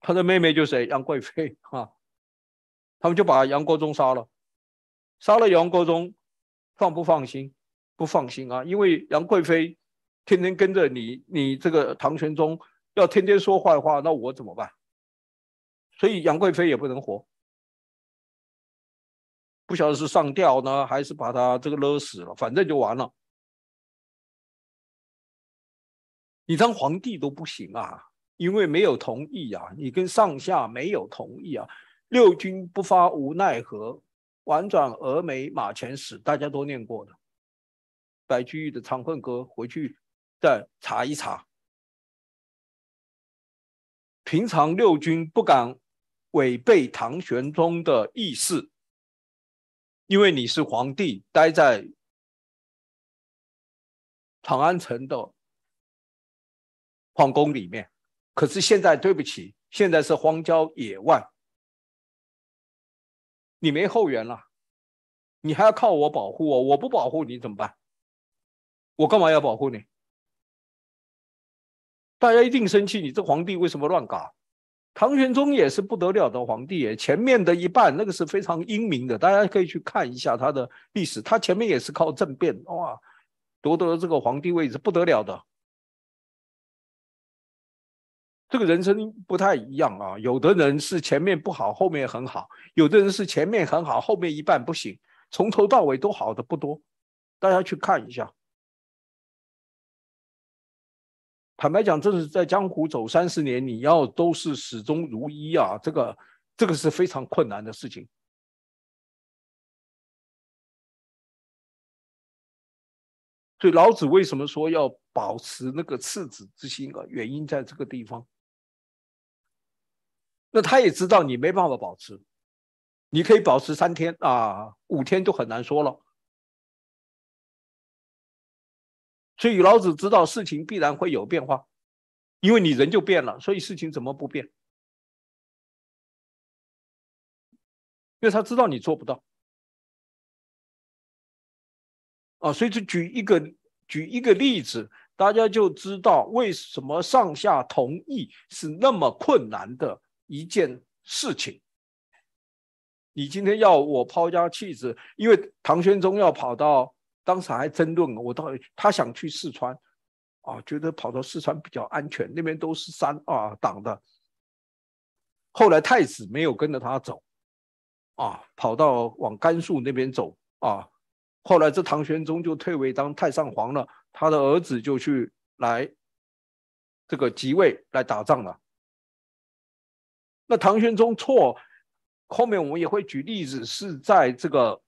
他的妹妹就谁杨贵妃啊，他们就把杨国忠杀了，杀了杨国忠，放不放心？不放心啊，因为杨贵妃天天跟着你，你这个唐玄宗要天天说坏话，那我怎么办？所以杨贵妃也不能活，不晓得是上吊呢，还是把他这个勒死了，反正就完了。你当皇帝都不行啊！因为没有同意啊，你跟上下没有同意啊，六军不发无奈何，宛转蛾眉马前死，大家都念过的。白居易的《长恨歌》，回去再查一查。平常六军不敢违背唐玄宗的意思，因为你是皇帝，待在长安城的皇宫里面。可是现在，对不起，现在是荒郊野外，你没后援了，你还要靠我保护我，我不保护你怎么办？我干嘛要保护你？大家一定生气，你这皇帝为什么乱搞？唐玄宗也是不得了的皇帝，前面的一半那个是非常英明的，大家可以去看一下他的历史，他前面也是靠政变哇，夺得了这个皇帝位置，不得了的。这个人生不太一样啊，有的人是前面不好，后面很好；有的人是前面很好，后面一半不行。从头到尾都好的不多，大家去看一下。坦白讲，这是在江湖走三十年，你要都是始终如一啊，这个这个是非常困难的事情。所以老子为什么说要保持那个赤子之心啊？原因在这个地方。那他也知道你没办法保持，你可以保持三天啊，五天都很难说了。所以老子知道事情必然会有变化，因为你人就变了，所以事情怎么不变？因为他知道你做不到。啊，所以就举一个举一个例子，大家就知道为什么上下同意是那么困难的。一件事情，你今天要我抛家弃子，因为唐玄宗要跑到当时还争论，我到他想去四川，啊，觉得跑到四川比较安全，那边都是山啊，挡的。后来太子没有跟着他走，啊，跑到往甘肃那边走，啊，后来这唐玄宗就退位当太上皇了，他的儿子就去来这个即位来打仗了。那唐玄宗错，后面我们也会举例子，是在这个，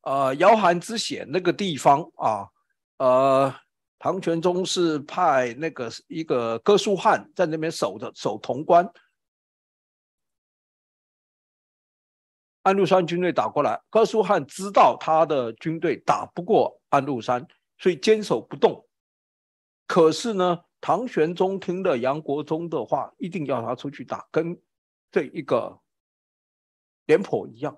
呃，遥寒之险那个地方啊，呃，唐玄宗是派那个一个哥舒翰在那边守着守潼关，安禄山军队打过来，哥舒翰知道他的军队打不过安禄山，所以坚守不动，可是呢？唐玄宗听了杨国忠的话，一定要他出去打，跟这一个廉颇一样。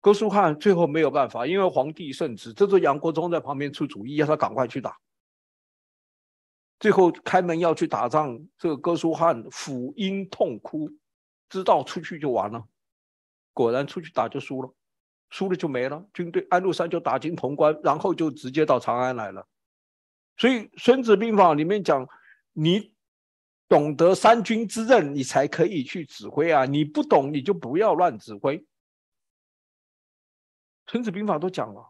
哥舒翰最后没有办法，因为皇帝圣旨，这时候杨国忠在旁边出主意，要他赶快去打。最后开门要去打仗，这个哥舒翰抚音痛哭，知道出去就完了，果然出去打就输了。输了就没了，军队安禄山就打进潼关，然后就直接到长安来了。所以《孙子兵法》里面讲，你懂得三军之阵，你才可以去指挥啊，你不懂你就不要乱指挥。《孙子兵法》都讲了，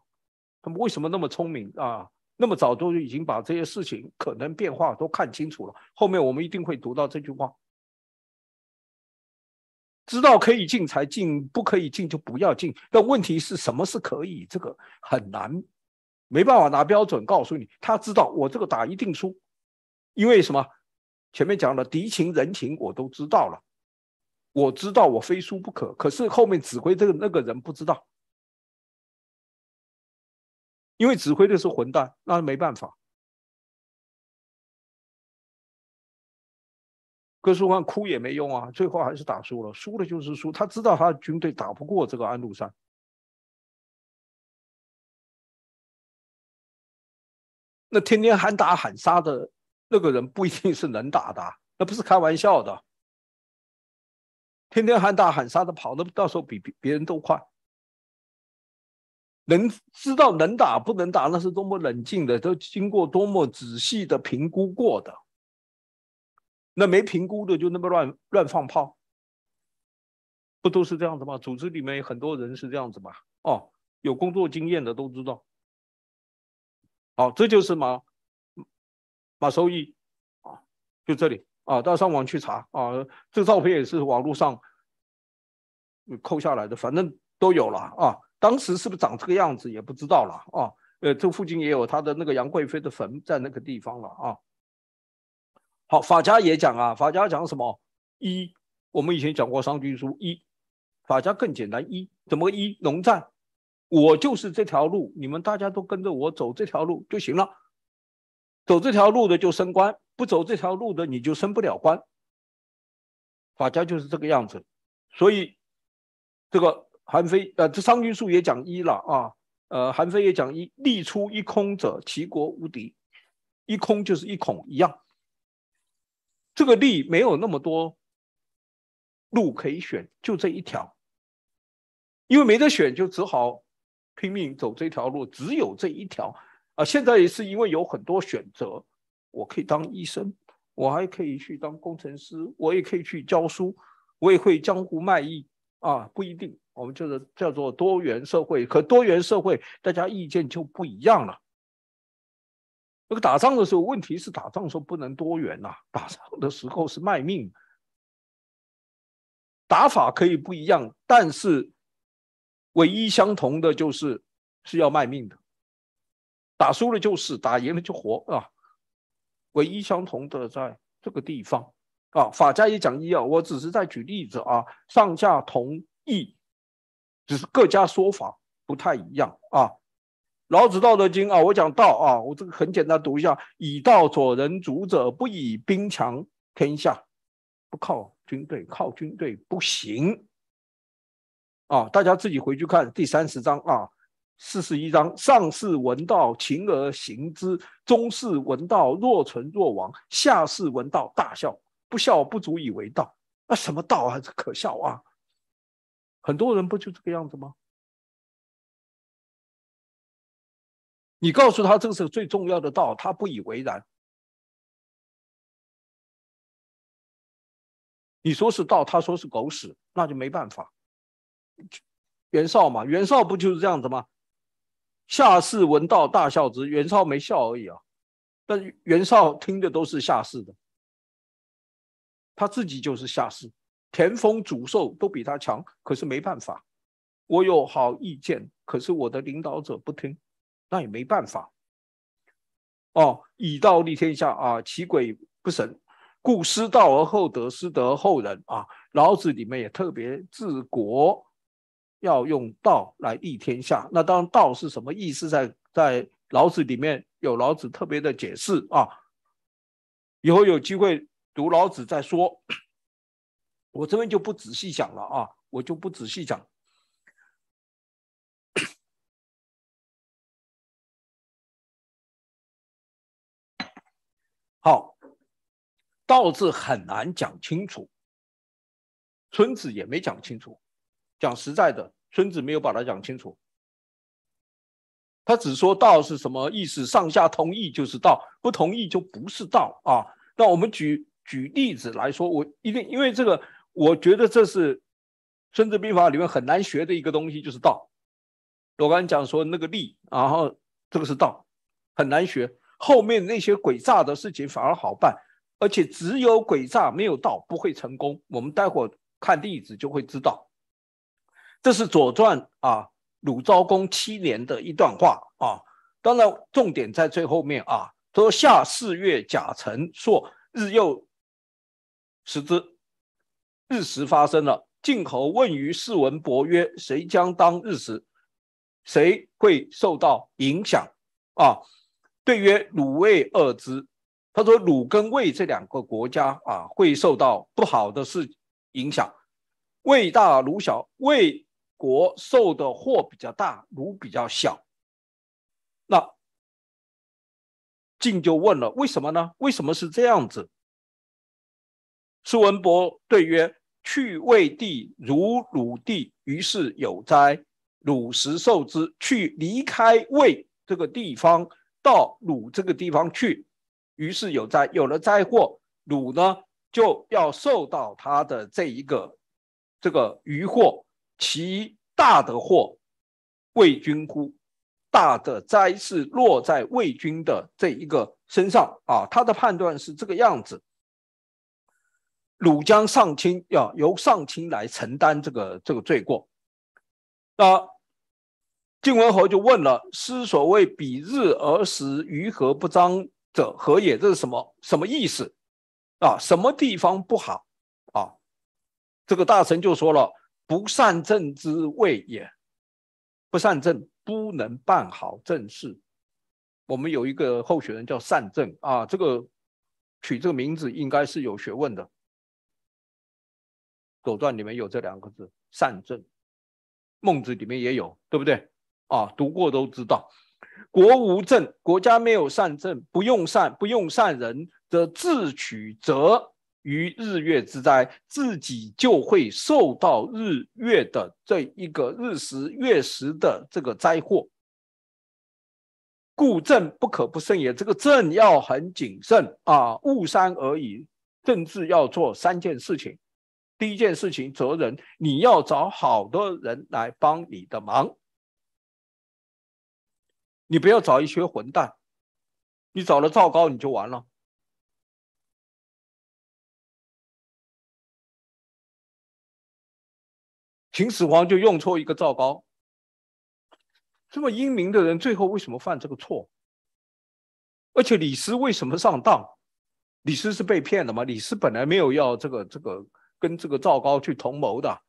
他们为什么那么聪明啊？那么早都已经把这些事情可能变化都看清楚了。后面我们一定会读到这句话。知道可以进才进，不可以进就不要进。但问题是什么？是可以这个很难，没办法拿标准告诉你。他知道我这个打一定输，因为什么？前面讲了敌情人情我都知道了，我知道我非输不可。可是后面指挥这个那个人不知道，因为指挥的是混蛋，那没办法。哥舒万哭也没用啊，最后还是打输了，输了就是输。他知道他的军队打不过这个安禄山。那天天喊打喊杀的那个人不一定是能打的，那不是开玩笑的。天天喊打喊杀的跑的，到时候比别别人都快。能知道能打不能打，那是多么冷静的，都经过多么仔细的评估过的。那没评估的就那么乱乱放炮，不都是这样子吗？组织里面很多人是这样子嘛？哦，有工作经验的都知道。好，这就是马马收益啊，就这里啊，到上网去查啊，这照片也是网络上扣下来的，反正都有了啊。当时是不是长这个样子也不知道了啊？呃，这附近也有他的那个杨贵妃的坟在那个地方了啊。好，法家也讲啊，法家讲什么？一，我们以前讲过《商君书》一，法家更简单一，怎么一？农战，我就是这条路，你们大家都跟着我走这条路就行了，走这条路的就升官，不走这条路的你就升不了官。法家就是这个样子，所以这个韩非，呃，这《商君书》也讲一了啊，呃，韩非也讲一，利出一空者，其国无敌，一空就是一孔一样。这个力没有那么多，路可以选，就这一条。因为没得选，就只好拼命走这条路，只有这一条。啊，现在也是因为有很多选择，我可以当医生，我还可以去当工程师，我也可以去教书，我也会江湖卖艺。啊，不一定，我们就是叫做多元社会。可多元社会，大家意见就不一样了。那个打仗的时候，问题是打仗时候不能多元呐。打仗的时候是卖命，打法可以不一样，但是唯一相同的就是是要卖命的。打输了就是打赢了就活啊。唯一相同的在这个地方啊。法家也讲一样，我只是在举例子啊。上下同意，只是各家说法不太一样啊。老子《道德经》啊，我讲道啊，我这个很简单，读一下：以道佐人主者，不以兵强天下，不靠军队，靠军队不行啊！大家自己回去看第三十章啊，四十一章：上士闻道，勤而行之；中士闻道，若存若亡；下士闻道，大笑不笑，不足以为道。啊，什么道啊？这可笑啊！很多人不就这个样子吗？你告诉他，这个是最重要的道，他不以为然。你说是道，他说是狗屎，那就没办法。袁绍嘛，袁绍不就是这样子吗？下士闻道，大笑之。袁绍没笑而已啊。但袁绍听的都是下士的，他自己就是下士。田丰、沮授都比他强，可是没办法。我有好意见，可是我的领导者不听。那也没办法，哦，以道立天下啊，其鬼不神，故失道而后德，失德后仁啊。老子里面也特别治国要用道来立天下。那当然，道是什么意思，在在老子里面有老子特别的解释啊。以后有机会读老子再说，我这边就不仔细讲了啊，我就不仔细讲。道字很难讲清楚，孙子也没讲清楚。讲实在的，孙子没有把它讲清楚。他只说道是什么意思？上下同意就是道，不同意就不是道啊。那我们举举例子来说，我一定因为这个，我觉得这是《孙子兵法》里面很难学的一个东西，就是道。我刚才讲说那个利，然后这个是道，很难学。后面那些诡诈的事情反而好办。而且只有诡诈没有道，不会成功。我们待会看例子就会知道。这是《左传》啊，鲁昭公七年的一段话啊。当然，重点在最后面啊。说夏四月甲辰朔，日又时之，日食发生了。晋侯问于士文伯曰：“谁将当日食？谁会受到影响？”啊？对曰：“鲁卫恶之。”他说：“鲁跟魏这两个国家啊，会受到不好的事影响。魏大鲁小，魏国受的祸比较大，鲁比较小。那晋就问了：为什么呢？为什么是这样子？”苏文博对曰：“去魏地如鲁地，于是有灾。鲁实受之。去离开魏这个地方，到鲁这个地方去。”于是有灾，有了灾祸，鲁呢就要受到他的这一个这个余祸。其大的祸，魏君乎？大的灾是落在魏君的这一个身上啊。他的判断是这个样子：鲁将上卿要由上卿来承担这个这个罪过。那晋文侯就问了：“师所谓比日而食，于何不彰？”者何也？这是什么什么意思啊？什么地方不好啊？这个大臣就说了：“不善政之谓也，不善政不能办好政事。”我们有一个候选人叫善政啊，这个取这个名字应该是有学问的。左传里面有这两个字“善政”，孟子里面也有，对不对啊？读过都知道。国无政，国家没有善政，不用善不用善人，则自取则于日月之灾，自己就会受到日月的这一个日食月食的这个灾祸。故政不可不慎也。这个政要很谨慎啊，误三而已。政治要做三件事情，第一件事情责人，你要找好的人来帮你的忙。你不要找一些混蛋，你找了赵高你就完了。秦始皇就用错一个赵高，这么英明的人，最后为什么犯这个错？而且李斯为什么上当？李斯是被骗的吗？李斯本来没有要这个这个跟这个赵高去同谋的。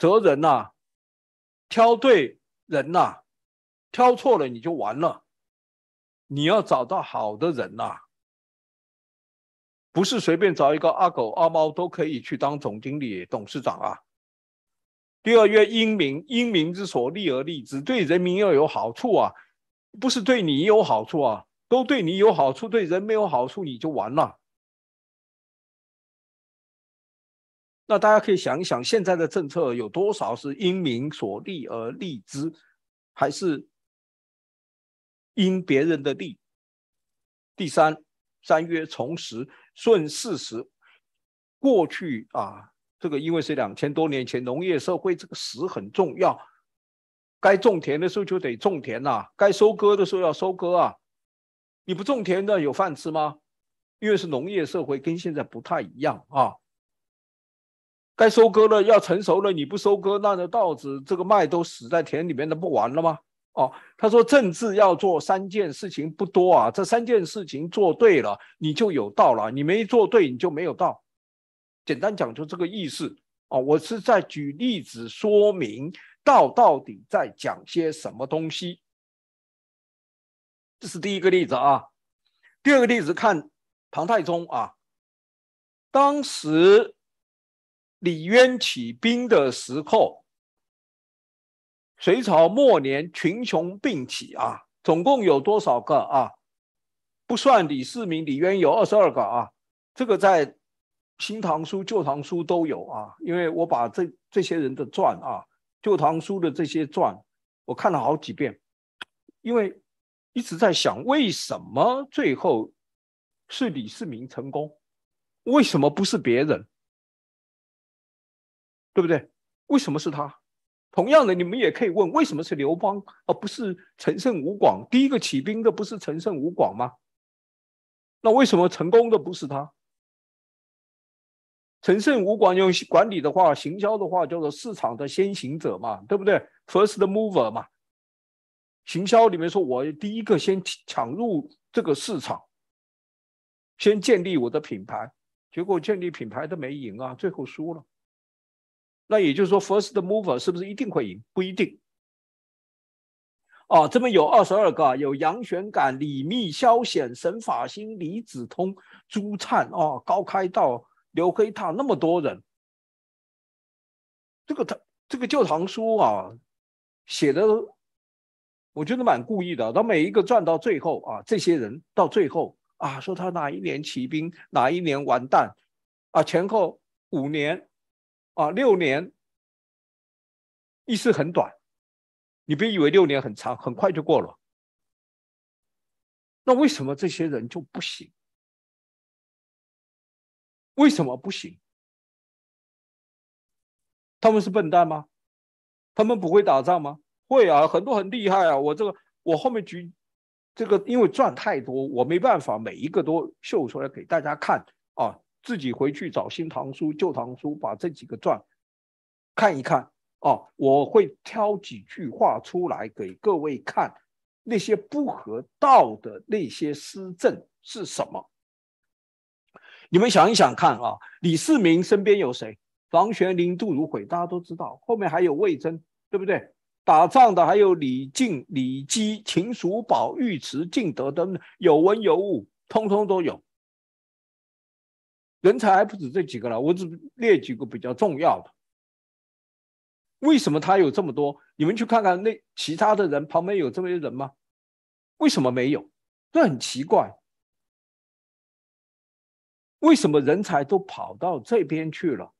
责人呐，挑对人呐，挑错了你就完了。你要找到好的人呐，不是随便找一个阿狗阿猫都可以去当总经理、董事长啊。第二，曰英明，英明之所立而立，之，对人民要有好处啊，不是对你有好处啊，都对你有好处，对人没有好处，你就完了。那大家可以想一想，现在的政策有多少是因民所利而利之，还是因别人的利？第三，三曰从实，顺事实。过去啊，这个因为是两千多年前农业社会，这个实很重要。该种田的时候就得种田呐，该收割的时候要收割啊。你不种田的有饭吃吗？因为是农业社会，跟现在不太一样啊。该收割了，要成熟了，你不收割，那的稻子、这个麦都死在田里面的不完了吗？哦，他说政治要做三件事情，不多啊，这三件事情做对了，你就有道了；你没做对，你就没有道。简单讲就这个意思。哦，我是在举例子说明道到底在讲些什么东西。这是第一个例子啊。第二个例子看唐太宗啊，当时。李渊起兵的时候，隋朝末年群雄并起啊，总共有多少个啊？不算李世民，李渊有二十二个啊。这个在《新唐书》《旧唐书》都有啊。因为我把这这些人的传啊，《旧唐书》的这些传，我看了好几遍，因为一直在想，为什么最后是李世民成功？为什么不是别人？对不对？为什么是他？同样的，你们也可以问：为什么是刘邦而不是陈胜吴广？第一个起兵的不是陈胜吴广吗？那为什么成功的不是他？陈胜吴广用管理的话，行销的话叫做市场的先行者嘛，对不对？First mover 嘛。行销里面说，我第一个先抢入这个市场，先建立我的品牌，结果建立品牌的没赢啊，最后输了。那也就是说，first mover 是不是一定会赢？不一定。哦，这边有二十二个，有杨玄感、李密、萧显、沈法兴、李子通、朱灿、啊，高开道、刘黑闼，那么多人。这个他这个旧唐书啊写的，我觉得蛮故意的。他每一个转到最后啊，这些人到最后啊，说他哪一年起兵，哪一年完蛋，啊，前后五年。啊，六年，意思很短，你别以为六年很长，很快就过了。那为什么这些人就不行？为什么不行？他们是笨蛋吗？他们不会打仗吗？会啊，很多很厉害啊。我这个，我后面举这个，因为赚太多，我没办法每一个都秀出来给大家看啊。自己回去找《新唐书》《旧唐书》，把这几个传看一看啊。我会挑几句话出来给各位看，那些不合道的那些施政是什么？你们想一想看啊。李世民身边有谁？房玄龄、杜如晦，大家都知道。后面还有魏征，对不对？打仗的还有李靖、李基、秦叔宝、尉迟敬德等等，有文有武，通通都有。人才还不止这几个了，我只列几个比较重要的。为什么他有这么多？你们去看看那其他的人，旁边有这么些人吗？为什么没有？这很奇怪。为什么人才都跑到这边去了？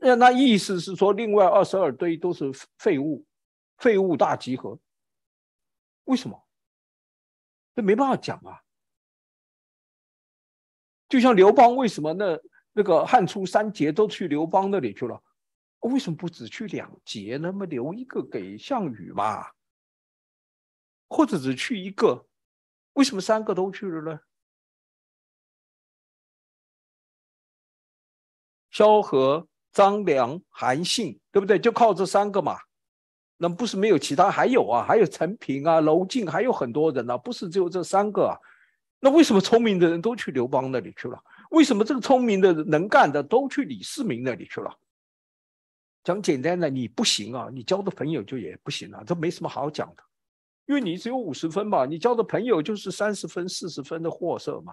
那那意思是说，另外二十二堆都是废物，废物大集合。为什么？这没办法讲啊。就像刘邦为什么那那个汉初三杰都去刘邦那里去了？为什么不只去两杰呢？么留一个给项羽吧，或者只去一个？为什么三个都去了呢？萧何、张良、韩信，对不对？就靠这三个嘛。那不是没有其他，还有啊，还有陈平啊、娄敬，还有很多人呢，不是只有这三个。啊。那为什么聪明的人都去刘邦那里去了？为什么这个聪明的、能干的都去李世民那里去了？讲简单的，你不行啊，你交的朋友就也不行啊，这没什么好讲的，因为你只有五十分嘛，你交的朋友就是三十分、四十分的货色嘛。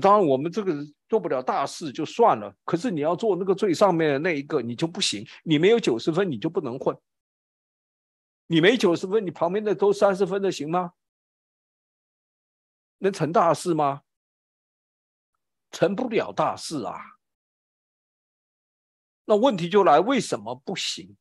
当然，我们这个做不了大事就算了，可是你要做那个最上面的那一个，你就不行，你没有九十分你就不能混，你没九十分，你旁边的都三十分的行吗？能成大事吗？成不了大事啊！那问题就来，为什么不行？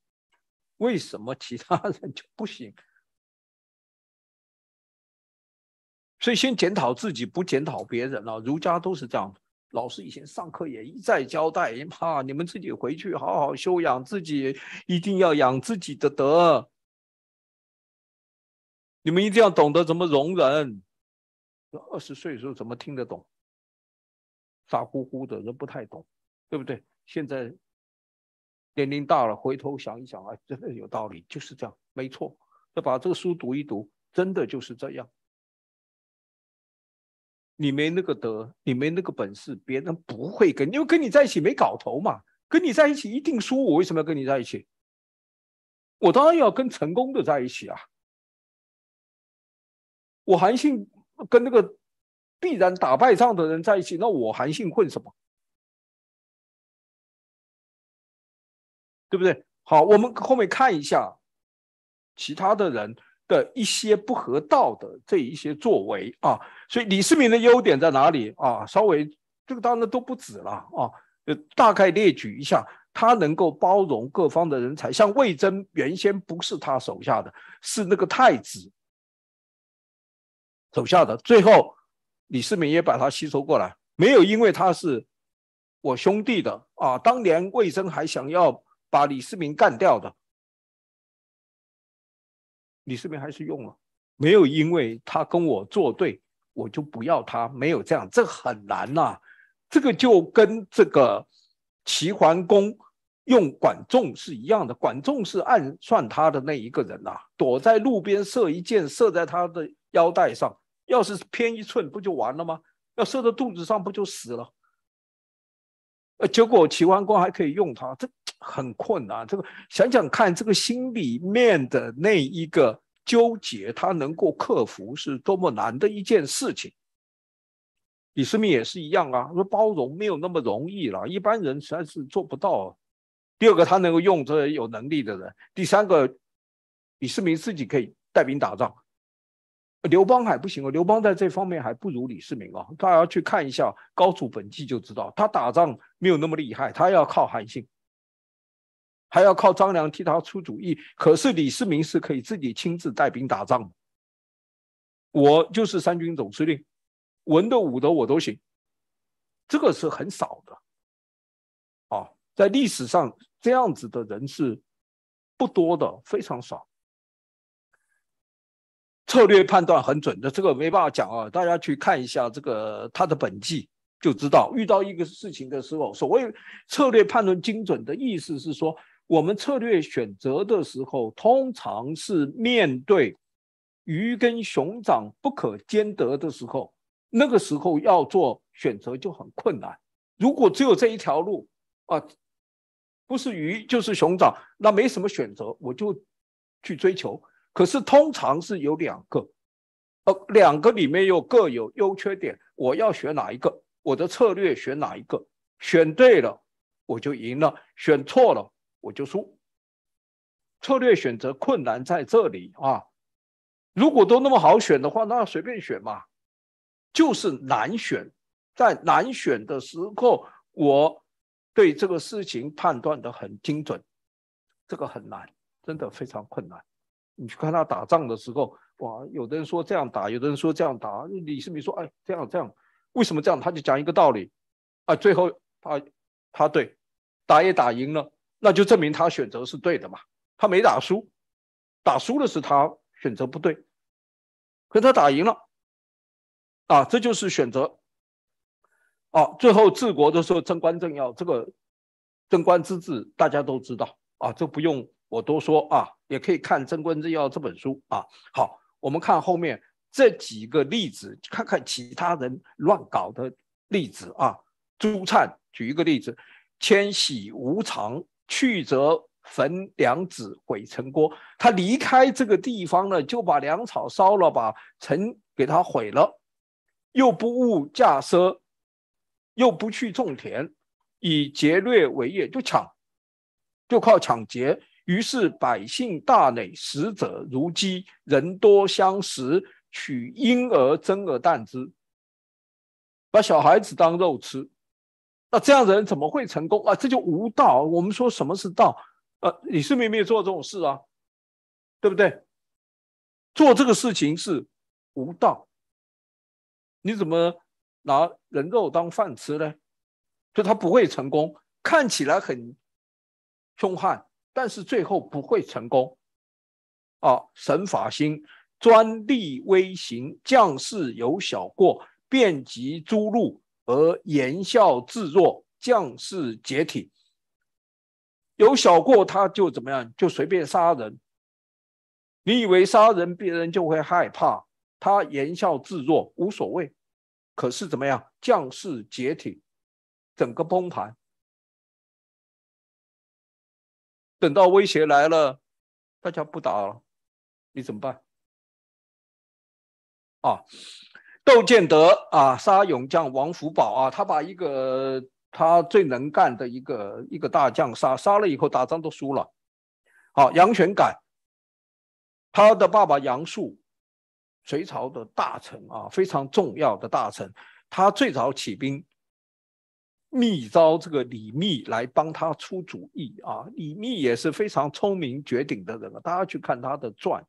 为什么其他人就不行？所以先检讨自己，不检讨别人了。儒家都是这样。老师以前上课也一再交代：，啊，你们自己回去好好修养自己，一定要养自己的德，你们一定要懂得怎么容忍。二十岁的时候怎么听得懂？傻乎乎的，人不太懂，对不对？现在年龄大了，回头想一想，哎，真的有道理，就是这样，没错。要把这个书读一读，真的就是这样。你没那个德，你没那个本事，别人不会跟因为跟你在一起没搞头嘛。跟你在一起一定输。我为什么要跟你在一起？我当然要跟成功的在一起啊。我韩信。跟那个必然打败仗的人在一起，那我韩信混什么？对不对？好，我们后面看一下其他的人的一些不合道的这一些作为啊。所以李世民的优点在哪里啊？稍微这个当然都不止了啊，就大概列举一下，他能够包容各方的人才，像魏征原先不是他手下的，是那个太子。走下的最后，李世民也把他吸收过来，没有因为他是我兄弟的啊。当年魏征还想要把李世民干掉的，李世民还是用了，没有因为他跟我作对，我就不要他，没有这样，这很难呐。这个就跟这个齐桓公用管仲是一样的，管仲是暗算他的那一个人呐，躲在路边射一箭，射在他的。腰带上，要是偏一寸，不就完了吗？要射到肚子上，不就死了？呃，结果齐桓公还可以用他，这很困难。这个想想看，这个心里面的那一个纠结，他能够克服，是多么难的一件事情。李世民也是一样啊，说包容没有那么容易了，一般人实在是做不到。第二个，他能够用这有能力的人。第三个，李世民自己可以带兵打仗。刘邦还不行哦，刘邦在这方面还不如李世民哦。大家去看一下《高祖本纪》就知道，他打仗没有那么厉害，他要靠韩信，还要靠张良替他出主意。可是李世民是可以自己亲自带兵打仗，我就是三军总司令，文的武的我都行，这个是很少的啊，在历史上这样子的人是不多的，非常少。策略判断很准的，这个没办法讲啊。大家去看一下这个他的本纪，就知道。遇到一个事情的时候，所谓策略判断精准的意思是说，我们策略选择的时候，通常是面对鱼跟熊掌不可兼得的时候，那个时候要做选择就很困难。如果只有这一条路啊，不是鱼就是熊掌，那没什么选择，我就去追求。可是通常是有两个，呃，两个里面又各有优缺点。我要选哪一个？我的策略选哪一个？选对了我就赢了，选错了我就输。策略选择困难在这里啊！如果都那么好选的话，那随便选嘛。就是难选，在难选的时候，我对这个事情判断的很精准，这个很难，真的非常困难。你去看他打仗的时候，哇，有的人说这样打，有的人说这样打。李世民说，哎，这样这样，为什么这样？他就讲一个道理，啊，最后他他对打也打赢了，那就证明他选择是对的嘛。他没打输，打输的是他选择不对。可他打赢了，啊，这就是选择。啊，最后治国的时候，《贞观政要》这个贞观之治，大家都知道啊，这不用。我多说啊，也可以看《贞观之要》这本书啊。好，我们看后面这几个例子，看看其他人乱搞的例子啊。朱灿举一个例子：迁徙无常，去则焚粮，子毁城郭。他离开这个地方了，就把粮草烧了，把城给他毁了。又不务稼奢，又不去种田，以劫掠为业，就抢，就靠抢劫。于是百姓大馁，死者如饥，人多相食，取婴儿争而啖之，把小孩子当肉吃。那这样的人怎么会成功啊？这就无道。我们说什么是道？呃，李世民没有做这种事啊，对不对？做这个事情是无道。你怎么拿人肉当饭吃呢？就他不会成功。看起来很凶悍。但是最后不会成功，啊！神法心专利微行，将士有小过，遍及诸路而言笑自若，将士解体。有小过，他就怎么样？就随便杀人。你以为杀人别人就会害怕？他言笑自若，无所谓。可是怎么样？将士解体，整个崩盘。等到威胁来了，大家不打了，你怎么办？啊，窦建德啊，杀勇将王福宝啊，他把一个他最能干的一个一个大将杀杀了以后，打仗都输了。好，杨玄感，他的爸爸杨素，隋朝的大臣啊，非常重要的大臣，他最早起兵。密招这个李密来帮他出主意啊！李密也是非常聪明绝顶的人啊。大家去看他的传，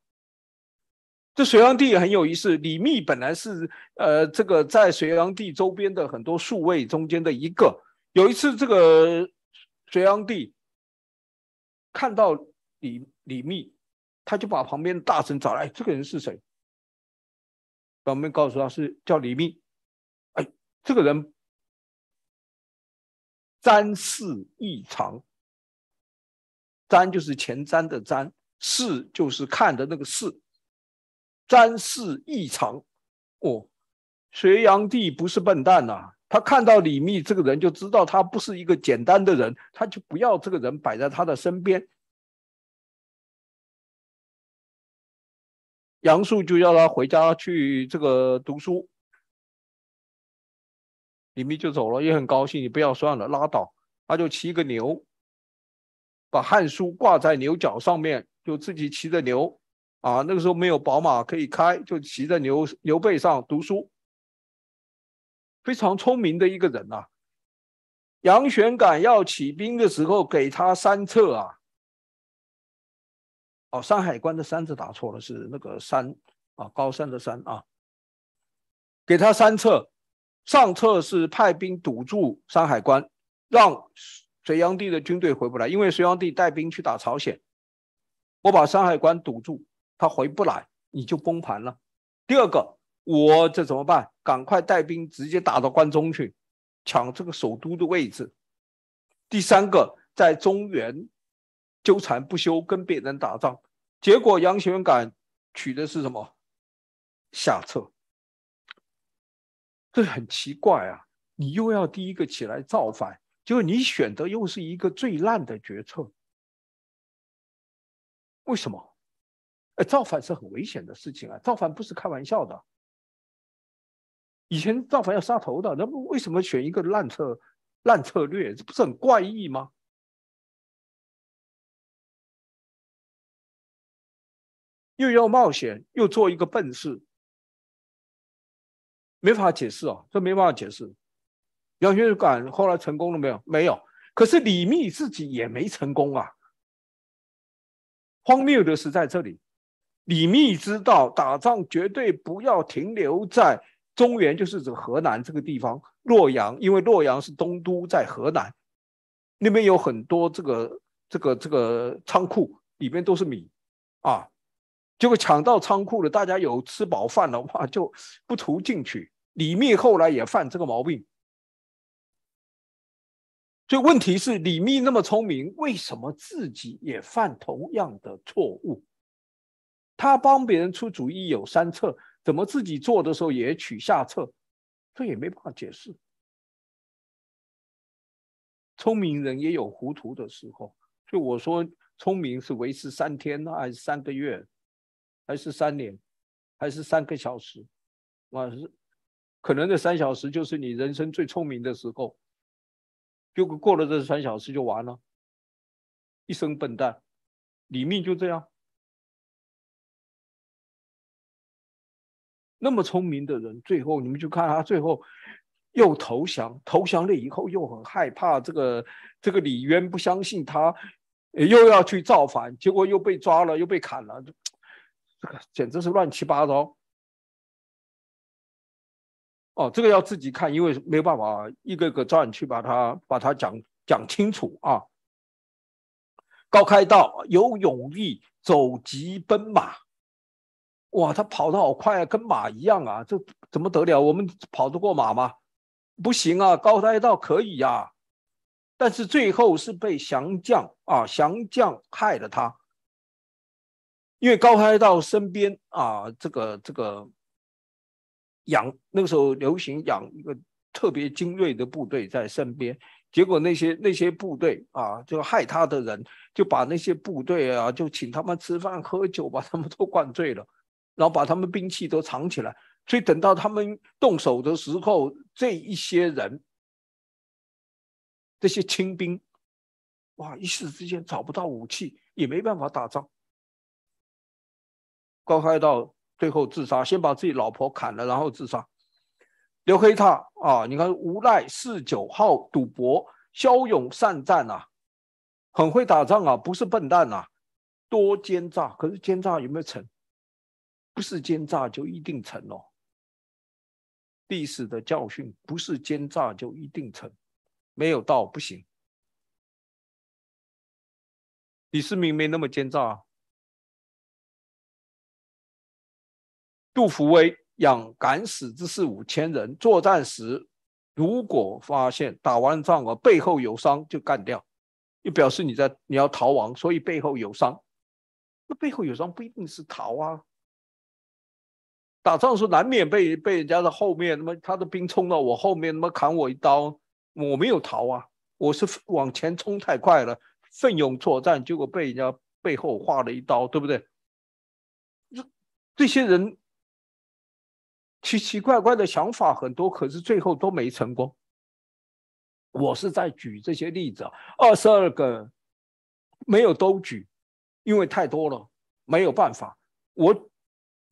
这隋炀帝很有意思。李密本来是呃，这个在隋炀帝周边的很多数位中间的一个。有一次，这个隋炀帝看到李李密，他就把旁边的大臣找来：“这个人是谁？”表面告诉他是叫李密。哎，这个人。瞻视异常，瞻就是前瞻的瞻，视就是看的那个视。瞻视异常，哦，隋炀帝不是笨蛋呐，他看到李密这个人就知道他不是一个简单的人，他就不要这个人摆在他的身边。杨素就叫他回家去这个读书。李密就走了，也很高兴。你不要算了，拉倒。他就骑个牛，把汉书挂在牛角上面，就自己骑着牛。啊，那个时候没有宝马可以开，就骑在牛牛背上读书，非常聪明的一个人呐。杨玄感要起兵的时候，给他三策啊。哦，山海关的山字打错了，是那个山啊，高山的山啊。给他三策。上策是派兵堵住山海关，让隋炀帝的军队回不来，因为隋炀帝带兵去打朝鲜，我把山海关堵住，他回不来，你就崩盘了。第二个，我这怎么办？赶快带兵直接打到关中去，抢这个首都的位置。第三个，在中原纠缠不休，跟别人打仗，结果杨玄感取的是什么下策？这很奇怪啊！你又要第一个起来造反，结果你选的又是一个最烂的决策。为什么？哎，造反是很危险的事情啊！造反不是开玩笑的。以前造反要杀头的，那么为什么选一个烂策、烂策略？这不是很怪异吗？又要冒险，又做一个笨事。没法解释哦，这没办法解释。杨玄感后来成功了没有？没有。可是李密自己也没成功啊。荒谬的是在这里，李密知道打仗绝对不要停留在中原，就是指河南这个地方，洛阳，因为洛阳是东都在河南，那边有很多这个这个这个仓库，里面都是米啊。结果抢到仓库了，大家有吃饱饭的话就不图进取。李密后来也犯这个毛病，所以问题是李密那么聪明，为什么自己也犯同样的错误？他帮别人出主意有三策，怎么自己做的时候也取下策？这也没办法解释。聪明人也有糊涂的时候，所以我说聪明是维持三天还是三个月？还是三年，还是三个小时，啊，可能这三小时就是你人生最聪明的时候，就过了这三小时就完了，一生笨蛋。李密就这样，那么聪明的人，最后你们就看他最后又投降，投降了以后又很害怕这个这个李渊不相信他，又要去造反，结果又被抓了，又被砍了。这个简直是乱七八糟！哦，这个要自己看，因为没有办法一个个站去把它把它讲讲清楚啊。高开道有勇力，走疾奔马，哇，他跑得好快啊，跟马一样啊，这怎么得了？我们跑得过马吗？不行啊，高开道可以呀，但是最后是被降将啊降将害了他。因为高开到身边啊，这个这个养那个时候流行养一个特别精锐的部队在身边，结果那些那些部队啊，就害他的人就把那些部队啊，就请他们吃饭喝酒，把他们都灌醉了，然后把他们兵器都藏起来，所以等到他们动手的时候，这一些人这些清兵哇，一时之间找不到武器，也没办法打仗。高开到最后自杀，先把自己老婆砍了，然后自杀。刘黑他啊，你看无赖嗜酒好赌博，骁勇善战啊，很会打仗啊，不是笨蛋啊，多奸诈。可是奸诈有没有成？不是奸诈就一定成哦。历史的教训，不是奸诈就一定成，没有道不行。李世民没那么奸诈。杜伏威养敢死之士五千人，作战时如果发现打完仗我背后有伤，就干掉，就表示你在你要逃亡，所以背后有伤。那背后有伤不一定是逃啊。打仗时候难免被被人家的后面他妈他的兵冲到我后面他妈砍我一刀，我没有逃啊，我是往前冲太快了，奋勇作战，结果被人家背后划了一刀，对不对？这些人。奇奇怪怪的想法很多，可是最后都没成功。我是在举这些例子，二十二个没有都举，因为太多了，没有办法。我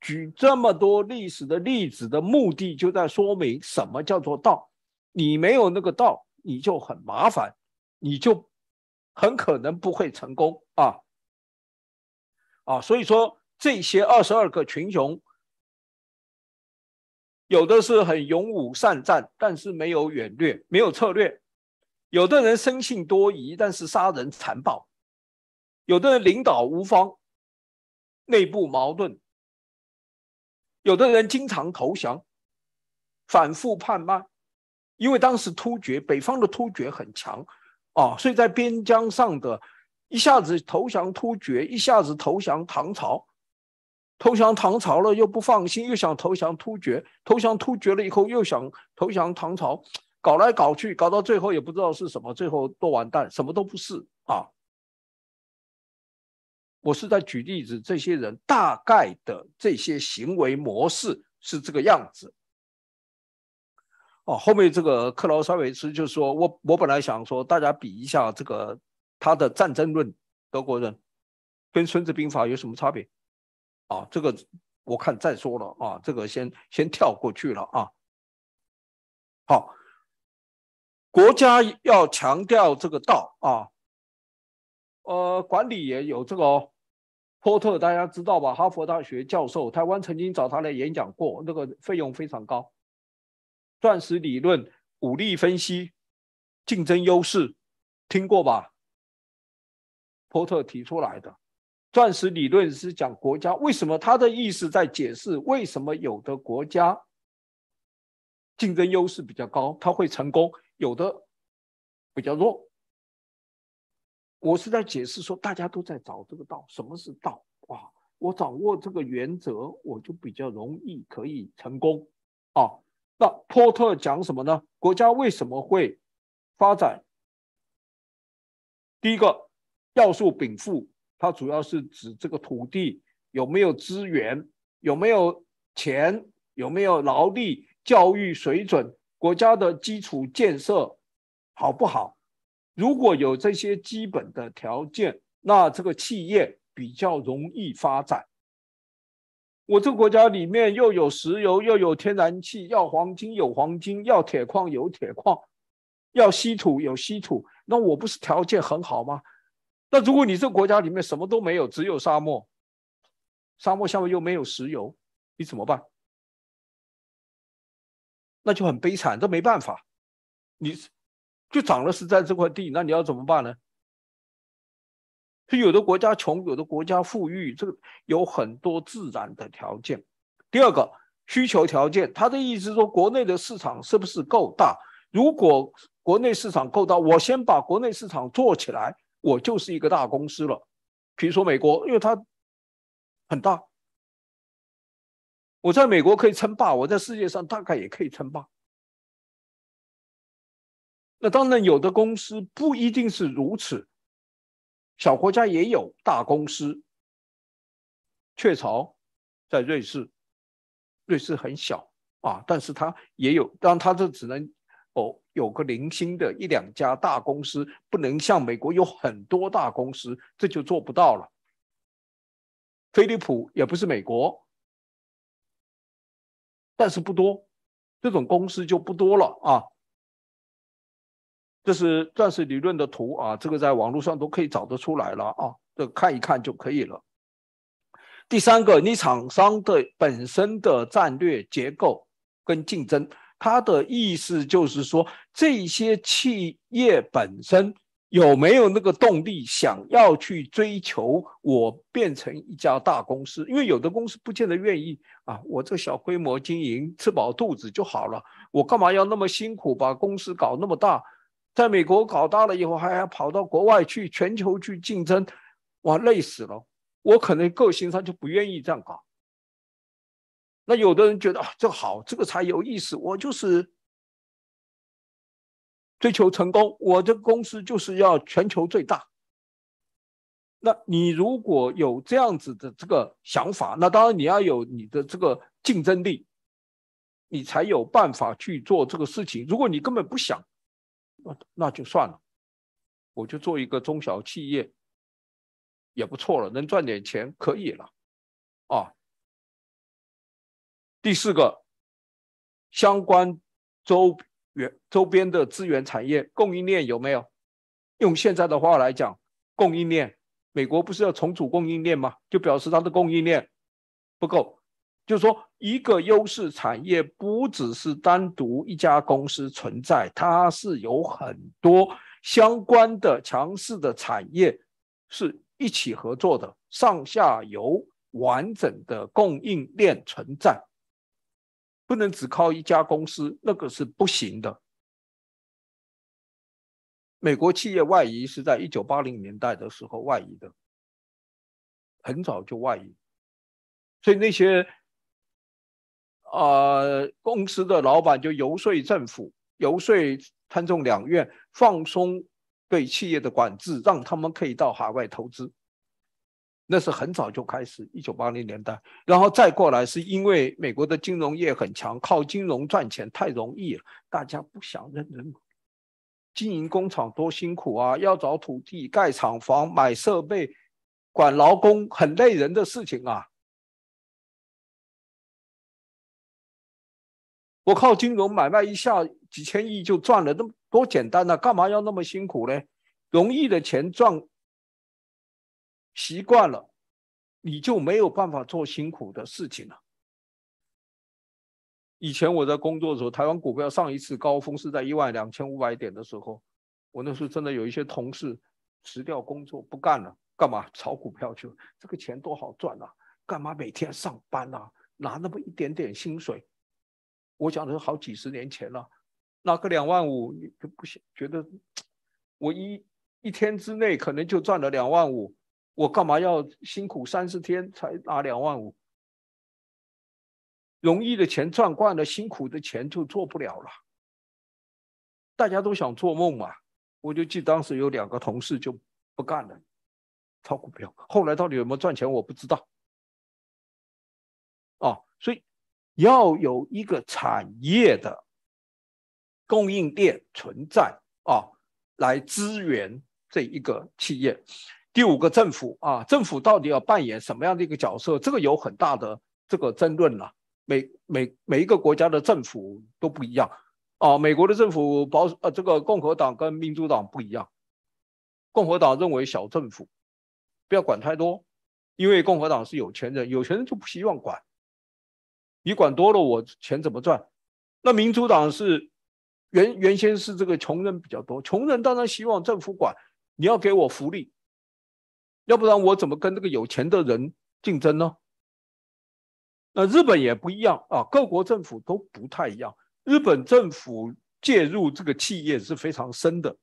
举这么多历史的例子的目的，就在说明什么叫做道。你没有那个道，你就很麻烦，你就很可能不会成功啊！啊，所以说这些二十二个群雄。有的是很勇武善战，但是没有远略，没有策略；有的人生性多疑，但是杀人残暴；有的人领导无方，内部矛盾；有的人经常投降，反复叛乱。因为当时突厥北方的突厥很强啊，所以在边疆上的，一下子投降突厥，一下子投降唐朝。投降唐朝了，又不放心，又想投降突厥。投降突厥了以后，又想投降唐朝，搞来搞去，搞到最后也不知道是什么，最后都完蛋，什么都不是啊。我是在举例子，这些人大概的这些行为模式是这个样子。哦，后面这个克劳塞维茨就说我，我本来想说大家比一下这个他的战争论，德国人跟孙子兵法有什么差别。啊，这个我看再说了啊，这个先先跳过去了啊。好，国家要强调这个道啊，呃，管理也有这个波特，大家知道吧？哈佛大学教授，台湾曾经找他来演讲过，那个费用非常高。钻石理论、武力分析、竞争优势，听过吧？波特提出来的。钻石理论是讲国家为什么？他的意思在解释为什么有的国家竞争优势比较高，他会成功；有的比较弱。我是在解释说，大家都在找这个道，什么是道？哇！我掌握这个原则，我就比较容易可以成功啊。那波特讲什么呢？国家为什么会发展？第一个要素禀赋。它主要是指这个土地有没有资源，有没有钱，有没有劳力，教育水准，国家的基础建设好不好？如果有这些基本的条件，那这个企业比较容易发展。我这个国家里面又有石油，又有天然气，要黄金有黄金，要铁矿有铁矿，要稀土有稀土，那我不是条件很好吗？那如果你这个国家里面什么都没有，只有沙漠，沙漠下面又没有石油，你怎么办？那就很悲惨，这没办法。你，就长了是在这块地，那你要怎么办呢？是有的国家穷，有的国家富裕，这个有很多自然的条件。第二个需求条件，他的意思说国内的市场是不是够大？如果国内市场够大，我先把国内市场做起来。我就是一个大公司了，比如说美国，因为它很大，我在美国可以称霸，我在世界上大概也可以称霸。那当然，有的公司不一定是如此，小国家也有大公司。雀巢在瑞士，瑞士很小啊，但是它也有，但它这只能。有个零星的一两家大公司，不能像美国有很多大公司，这就做不到了。飞利浦也不是美国，但是不多，这种公司就不多了啊。这是钻石理论的图啊，这个在网络上都可以找得出来了啊，这看一看就可以了。第三个，你厂商的本身的战略结构跟竞争。他的意思就是说，这些企业本身有没有那个动力想要去追求我变成一家大公司？因为有的公司不见得愿意啊，我这小规模经营吃饱肚子就好了，我干嘛要那么辛苦把公司搞那么大？在美国搞大了以后，还要跑到国外去全球去竞争，哇，累死了！我可能个性上就不愿意这样搞。那有的人觉得啊，这个好，这个才有意思。我就是追求成功，我的公司就是要全球最大。那你如果有这样子的这个想法，那当然你要有你的这个竞争力，你才有办法去做这个事情。如果你根本不想，那那就算了，我就做一个中小企业也不错了，能赚点钱可以了啊。第四个，相关周源周边的资源产业供应链有没有？用现在的话来讲，供应链，美国不是要重组供应链吗？就表示它的供应链不够。就是说，一个优势产业不只是单独一家公司存在，它是有很多相关的强势的产业是一起合作的，上下游完整的供应链存在。不能只靠一家公司，那个是不行的。美国企业外移是在一九八零年代的时候外移的，很早就外移，所以那些啊公司的老板就游说政府，游说参众两院放松对企业的管制，让他们可以到海外投资。那是很早就开始，一九八零年代，然后再过来，是因为美国的金融业很强，靠金融赚钱太容易了，大家不想认真经营工厂，多辛苦啊！要找土地、盖厂房、买设备、管劳工，很累人的事情啊！我靠金融买卖一下几千亿就赚了，那么多简单啊，干嘛要那么辛苦呢？容易的钱赚。习惯了，你就没有办法做辛苦的事情了。以前我在工作的时候，台湾股票上一次高峰是在一万两千五百点的时候，我那时候真的有一些同事辞掉工作不干了，干嘛炒股票去？这个钱多好赚啊！干嘛每天上班啊？拿那么一点点薪水？我讲的好几十年前了，拿个两万五，你就不想觉得，我一一天之内可能就赚了两万五。我干嘛要辛苦三十天才拿两万五？容易的钱赚惯了，辛苦的钱就做不了了。大家都想做梦嘛，我就记当时有两个同事就不干了，炒股票。后来到底有没有赚钱，我不知道。啊，所以要有一个产业的供应链存在啊，来支援这一个企业。第五个政府啊，政府到底要扮演什么样的一个角色？这个有很大的这个争论了。每每每一个国家的政府都不一样啊。美国的政府保呃，这个共和党跟民主党不一样。共和党认为小政府，不要管太多，因为共和党是有钱人，有钱人就不希望管。你管多了，我钱怎么赚？那民主党是原原先是这个穷人比较多，穷人当然希望政府管，你要给我福利。要不然我怎么跟那个有钱的人竞争呢？那日本也不一样啊，各国政府都不太一样。日本政府介入这个企业是非常深的，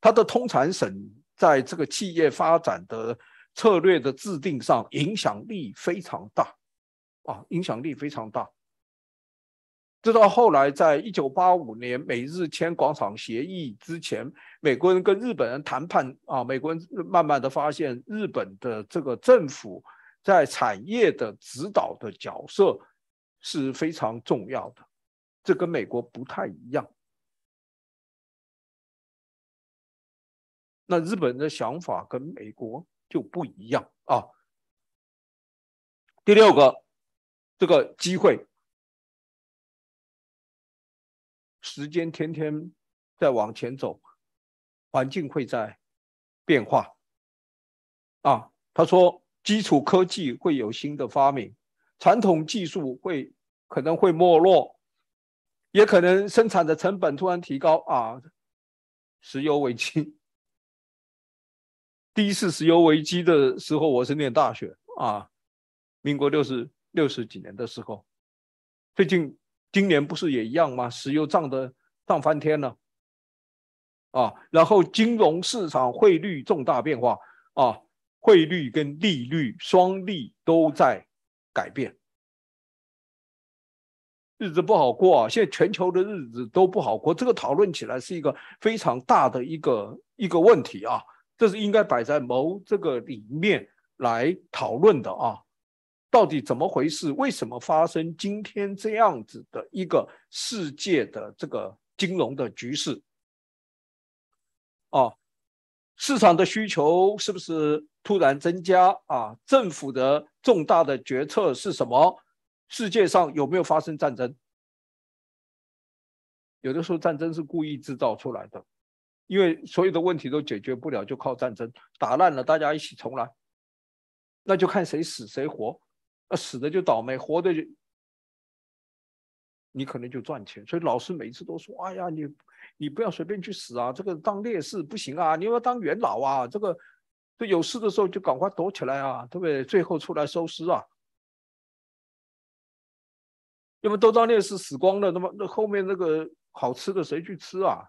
它的通产省在这个企业发展的策略的制定上影响力非常大，啊，影响力非常大。直到后来，在一九八五年美日签广场协议之前，美国人跟日本人谈判啊，美国人慢慢的发现，日本的这个政府在产业的指导的角色是非常重要的，这跟美国不太一样。那日本人的想法跟美国就不一样啊。第六个，这个机会。时间天天在往前走，环境会在变化。啊，他说，基础科技会有新的发明，传统技术会可能会没落，也可能生产的成本突然提高啊。石油危机，第一次石油危机的时候，我是念大学啊，民国六十六十几年的时候，最近。今年不是也一样吗？石油涨的涨翻天了，啊，然后金融市场汇率重大变化啊，汇率跟利率双利都在改变，日子不好过啊。现在全球的日子都不好过，这个讨论起来是一个非常大的一个一个问题啊，这是应该摆在谋这个里面来讨论的啊。到底怎么回事？为什么发生今天这样子的一个世界的这个金融的局势？啊，市场的需求是不是突然增加啊？政府的重大的决策是什么？世界上有没有发生战争？有的时候战争是故意制造出来的，因为所有的问题都解决不了，就靠战争打烂了，大家一起重来，那就看谁死谁活。那死的就倒霉，活的就，你可能就赚钱。所以老师每次都说：“哎呀，你你不要随便去死啊，这个当烈士不行啊，你要当元老啊，这个，这有事的时候就赶快躲起来啊，对不对？最后出来收尸啊。要么都当烈士死光了，那么那后面那个好吃的谁去吃啊？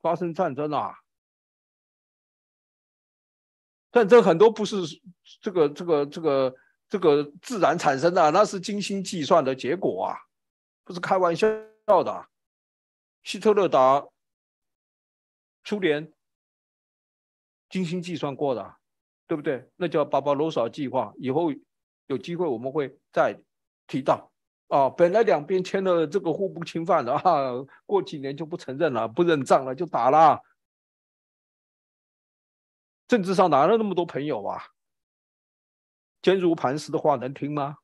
发生战争了。”但这很多不是这个这个这个这个自然产生的，那是精心计算的结果啊，不是开玩笑的。希特勒打苏联，精心计算过的，对不对？那叫巴巴罗萨计划，以后有机会我们会再提到。啊，本来两边签了这个互不侵犯的啊，过几年就不承认了，不认账了，就打了。政治上哪来那么多朋友啊？坚如磐石的话能听吗？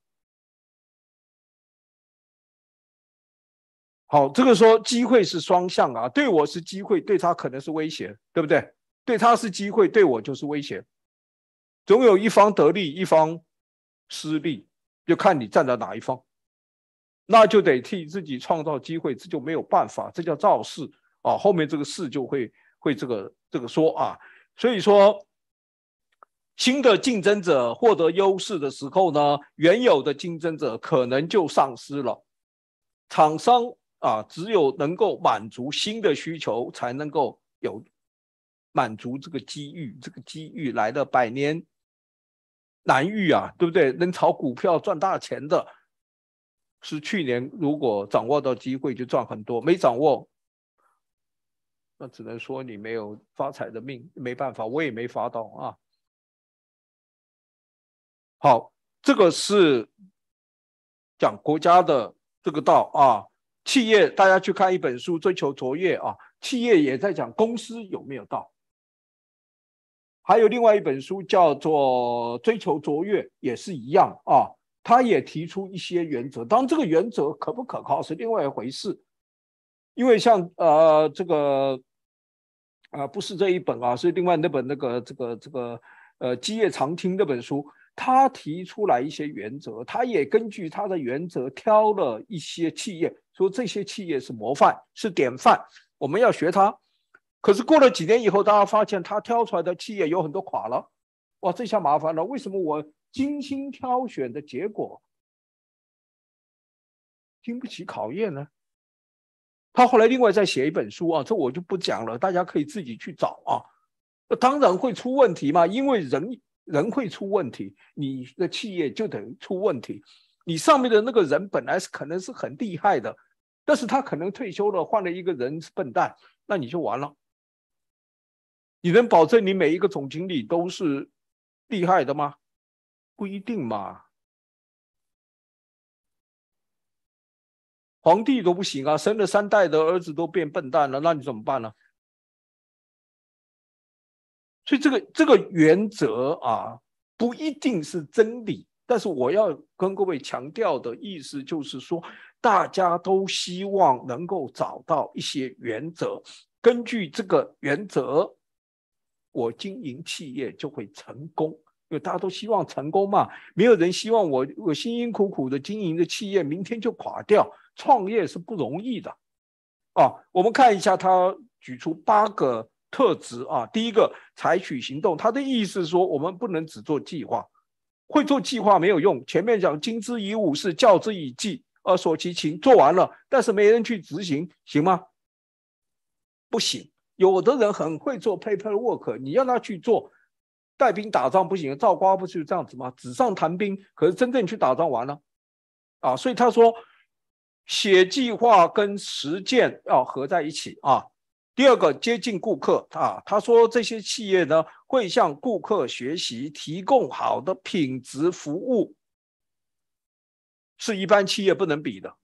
好，这个说机会是双向啊，对我是机会，对他可能是威胁，对不对？对他是机会，对我就是威胁，总有一方得利，一方失利，就看你站在哪一方，那就得替自己创造机会，这就没有办法，这叫造势啊。后面这个势就会会这个这个说啊。所以说，新的竞争者获得优势的时候呢，原有的竞争者可能就丧失了。厂商啊，只有能够满足新的需求，才能够有满足这个机遇。这个机遇来的百年难遇啊，对不对？能炒股票赚大钱的，是去年如果掌握到机会就赚很多，没掌握。那只能说你没有发财的命，没办法，我也没发到啊。好，这个是讲国家的这个道啊。企业大家去看一本书《追求卓越》啊，企业也在讲公司有没有道。还有另外一本书叫做《追求卓越》，也是一样啊，他也提出一些原则，当这个原则可不可靠是另外一回事。因为像呃这个，啊不是这一本啊，是另外那本那个这个这个呃基业长青这本书，他提出来一些原则，他也根据他的原则挑了一些企业，说这些企业是模范，是典范，我们要学他。可是过了几年以后，大家发现他挑出来的企业有很多垮了，哇，这下麻烦了。为什么我精心挑选的结果，经不起考验呢？他后来另外再写一本书啊，这我就不讲了，大家可以自己去找啊。当然会出问题嘛，因为人人会出问题，你的企业就等于出问题。你上面的那个人本来是可能是很厉害的，但是他可能退休了，换了一个人是笨蛋，那你就完了。你能保证你每一个总经理都是厉害的吗？不一定嘛。皇帝都不行啊，生了三代的儿子都变笨蛋了，那你怎么办呢？所以这个这个原则啊，不一定是真理。但是我要跟各位强调的意思就是说，大家都希望能够找到一些原则，根据这个原则，我经营企业就会成功，因为大家都希望成功嘛，没有人希望我我辛辛苦苦的经营的企业明天就垮掉。创业是不容易的，啊，我们看一下他举出八个特质啊。第一个，采取行动，他的意思是说，我们不能只做计划，会做计划没有用。前面讲“金之以武，是教之以计”，呃，所其情做完了，但是没人去执行，行吗？不行。有的人很会做 paper work，你让他去做带兵打仗不行，赵瓜不就这样子吗？纸上谈兵，可是真正去打仗完了，啊，所以他说。写计划跟实践要合在一起啊。第二个，接近顾客啊。他说这些企业呢会向顾客学习，提供好的品质服务，是一般企业不能比的。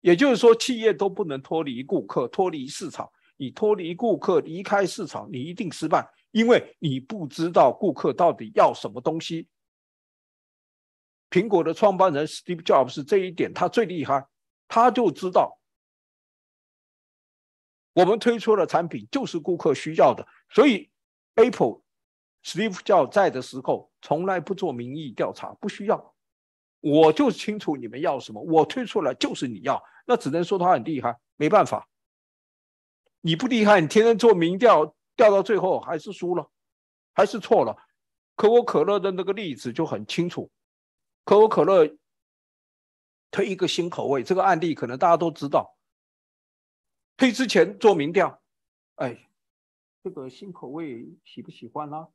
也就是说，企业都不能脱离顾客、脱离市场。你脱离顾客、离开市场，你一定失败，因为你不知道顾客到底要什么东西。苹果的创办人 Steve Jobs 这一点他最厉害。他就知道，我们推出的产品就是顾客需要的，所以 Apple、Steve j 在的时候，从来不做民意调查，不需要。我就清楚你们要什么，我推出来就是你要，那只能说他很厉害，没办法。你不厉害，你天天做民调，调到最后还是输了，还是错了。可口可乐的那个例子就很清楚，可口可乐。推一个新口味，这个案例可能大家都知道。推之前做民调，哎，这个新口味喜不喜欢呢？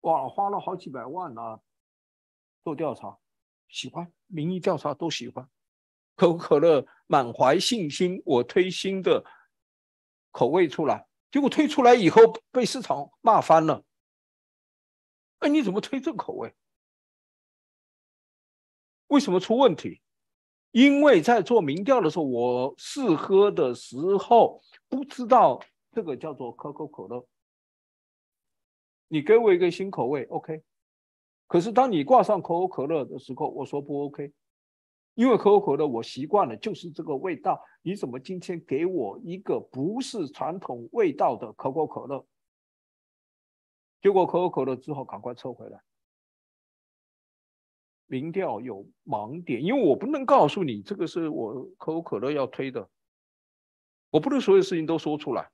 哇，花了好几百万啊，做调查，喜欢，民意调查都喜欢。可口可乐满怀信心，我推新的口味出来，结果推出来以后被市场骂翻了。哎，你怎么推这口味？为什么出问题？因为在做民调的时候，我试喝的时候不知道这个叫做可口可乐。你给我一个新口味，OK？可是当你挂上可口可乐的时候，我说不 OK，因为可口可乐我习惯了，就是这个味道。你怎么今天给我一个不是传统味道的可口可乐？结果可口可乐只好赶快撤回来。民调有盲点，因为我不能告诉你这个是我可口可乐要推的，我不能所有事情都说出来。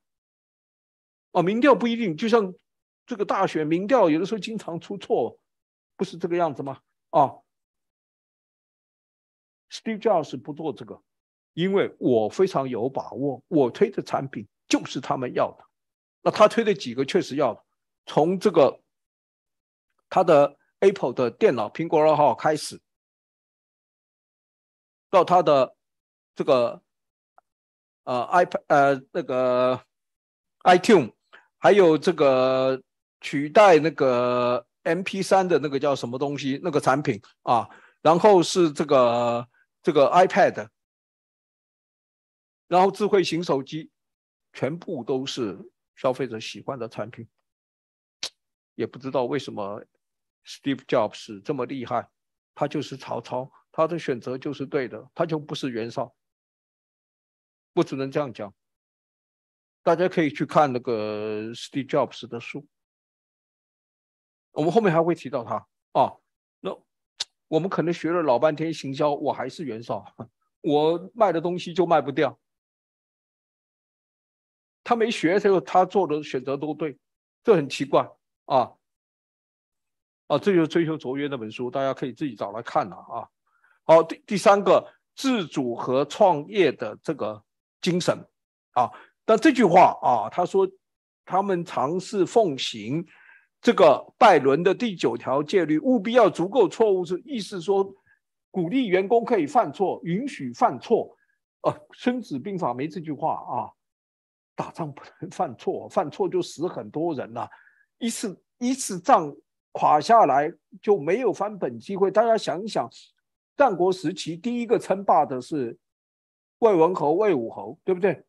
哦，民调不一定，就像这个大选民调，有的时候经常出错，不是这个样子吗？啊，Steve Jobs 不做这个，因为我非常有把握，我推的产品就是他们要的。那他推的几个确实要，从这个他的。Apple 的电脑，苹果二号开始，到他的这个呃 iPad 呃那个 iTune，s 还有这个取代那个 MP3 的那个叫什么东西那个产品啊，然后是这个这个 iPad，然后智慧型手机，全部都是消费者喜欢的产品，也不知道为什么。Steve Jobs 这么厉害，他就是曹操，他的选择就是对的，他就不是袁绍，我只能这样讲。大家可以去看那个 Steve Jobs 的书，我们后面还会提到他啊。那我们可能学了老半天行销，我还是袁绍，我卖的东西就卖不掉。他没学时候，他做的选择都对，这很奇怪啊。啊，这就是《追求卓越那本书，大家可以自己找来看了啊。好，第第三个自主和创业的这个精神啊，但这句话啊，他说他们尝试奉行这个拜伦的第九条戒律，务必要足够错误，是意思说鼓励员工可以犯错，允许犯错。呃，《孙子兵法》没这句话啊，打仗不能 犯错，犯错就死很多人了，一次一次仗。垮下来就没有翻本机会。大家想一想，战国时期第一个称霸的是魏文侯、魏武侯，对不对？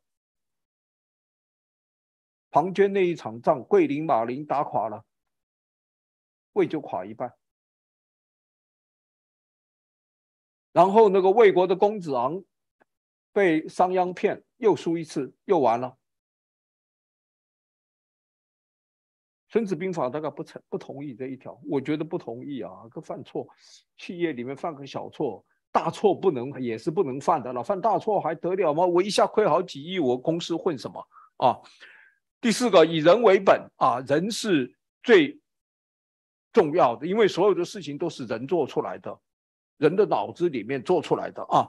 庞涓那一场仗，桂林、马陵打垮了，魏就垮一半。然后那个魏国的公子昂被商鞅骗，又输一次，又完了。孙子兵法大概不成不同意这一条，我觉得不同意啊，个犯错，企业里面犯个小错，大错不能也是不能犯的，老犯大错还得了吗？我一下亏好几亿，我公司混什么啊？第四个，以人为本啊，人是最重要的，因为所有的事情都是人做出来的，人的脑子里面做出来的啊。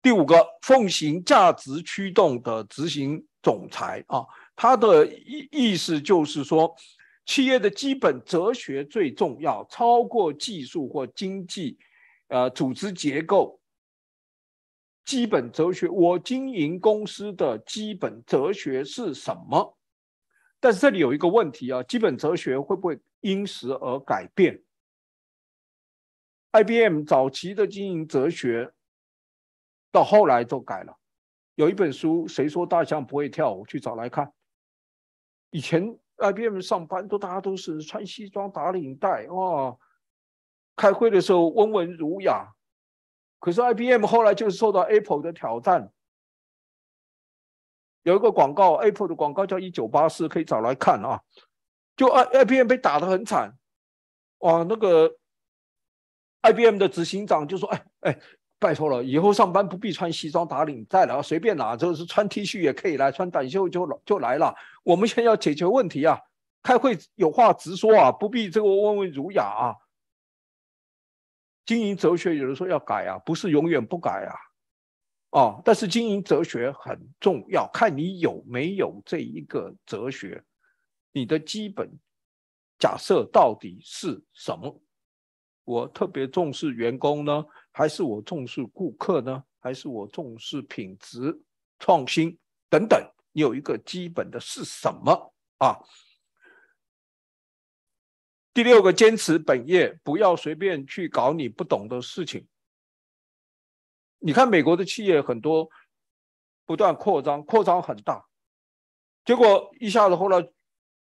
第五个，奉行价值驱动的执行。总裁啊，他的意意思就是说，企业的基本哲学最重要，超过技术或经济，呃，组织结构。基本哲学，我经营公司的基本哲学是什么？但是这里有一个问题啊，基本哲学会不会因时而改变？IBM 早期的经营哲学，到后来就改了。有一本书，谁说大象不会跳舞？去找来看。以前 IBM 上班都大家都是穿西装打领带，哇，开会的时候温文儒雅。可是 IBM 后来就是受到 Apple 的挑战，有一个广告，Apple 的广告叫《一九八四》，可以找来看啊。就 iIBM 被打的很惨，哇，那个 IBM 的执行长就说：“哎哎。”拜托了，以后上班不必穿西装打领带了，随便哪就是穿 T 恤也可以来，穿短袖就就来了。我们现在要解决问题啊，开会有话直说啊，不必这个温文儒雅啊。经营哲学有人说要改啊，不是永远不改啊，啊，但是经营哲学很重要，看你有没有这一个哲学，你的基本假设到底是什么？我特别重视员工呢。还是我重视顾客呢？还是我重视品质、创新等等？有一个基本的是什么啊？第六个，坚持本业，不要随便去搞你不懂的事情。你看美国的企业很多不断扩张，扩张很大，结果一下子后来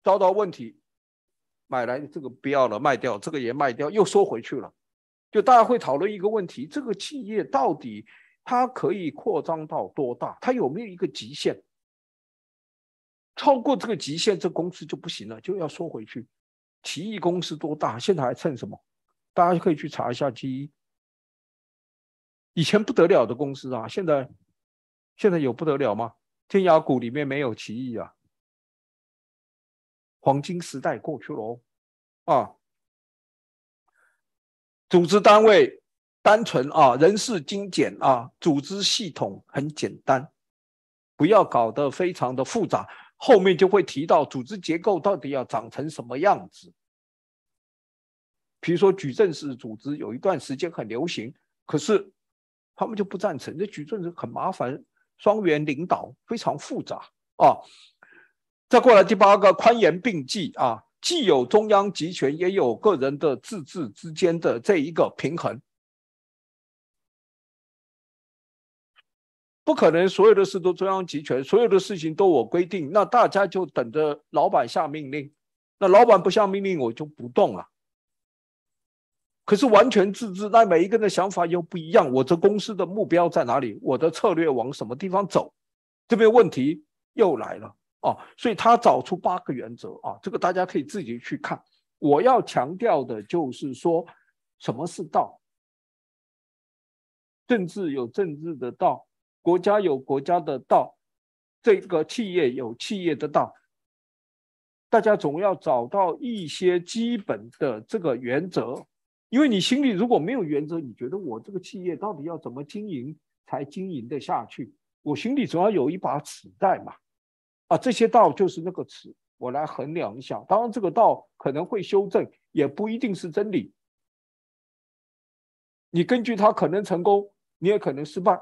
遭到问题，买来这个不要了，卖掉这个也卖掉，又收回去了。就大家会讨论一个问题：这个企业到底它可以扩张到多大？它有没有一个极限？超过这个极限，这公司就不行了，就要缩回去。奇异公司多大？现在还趁什么？大家可以去查一下奇异，以前不得了的公司啊，现在现在有不得了吗？天涯股里面没有奇异啊，黄金时代过去喽啊！组织单位单纯啊，人事精简啊，组织系统很简单，不要搞得非常的复杂。后面就会提到组织结构到底要长成什么样子。比如说矩阵式组织有一段时间很流行，可是他们就不赞成，这矩阵是很麻烦，双元领导非常复杂啊。再过来第八个宽严并济啊。既有中央集权，也有个人的自治之间的这一个平衡，不可能所有的事都中央集权，所有的事情都我规定，那大家就等着老板下命令。那老板不下命令，我就不动了。可是完全自治，那每一个人的想法又不一样。我这公司的目标在哪里？我的策略往什么地方走？这边问题又来了。哦，所以他找出八个原则啊，这个大家可以自己去看。我要强调的就是说，什么是道？政治有政治的道，国家有国家的道，这个企业有企业的道。大家总要找到一些基本的这个原则，因为你心里如果没有原则，你觉得我这个企业到底要怎么经营才经营得下去？我心里总要有一把尺带嘛。啊，这些道就是那个词，我来衡量一下。当然，这个道可能会修正，也不一定是真理。你根据它可能成功，你也可能失败。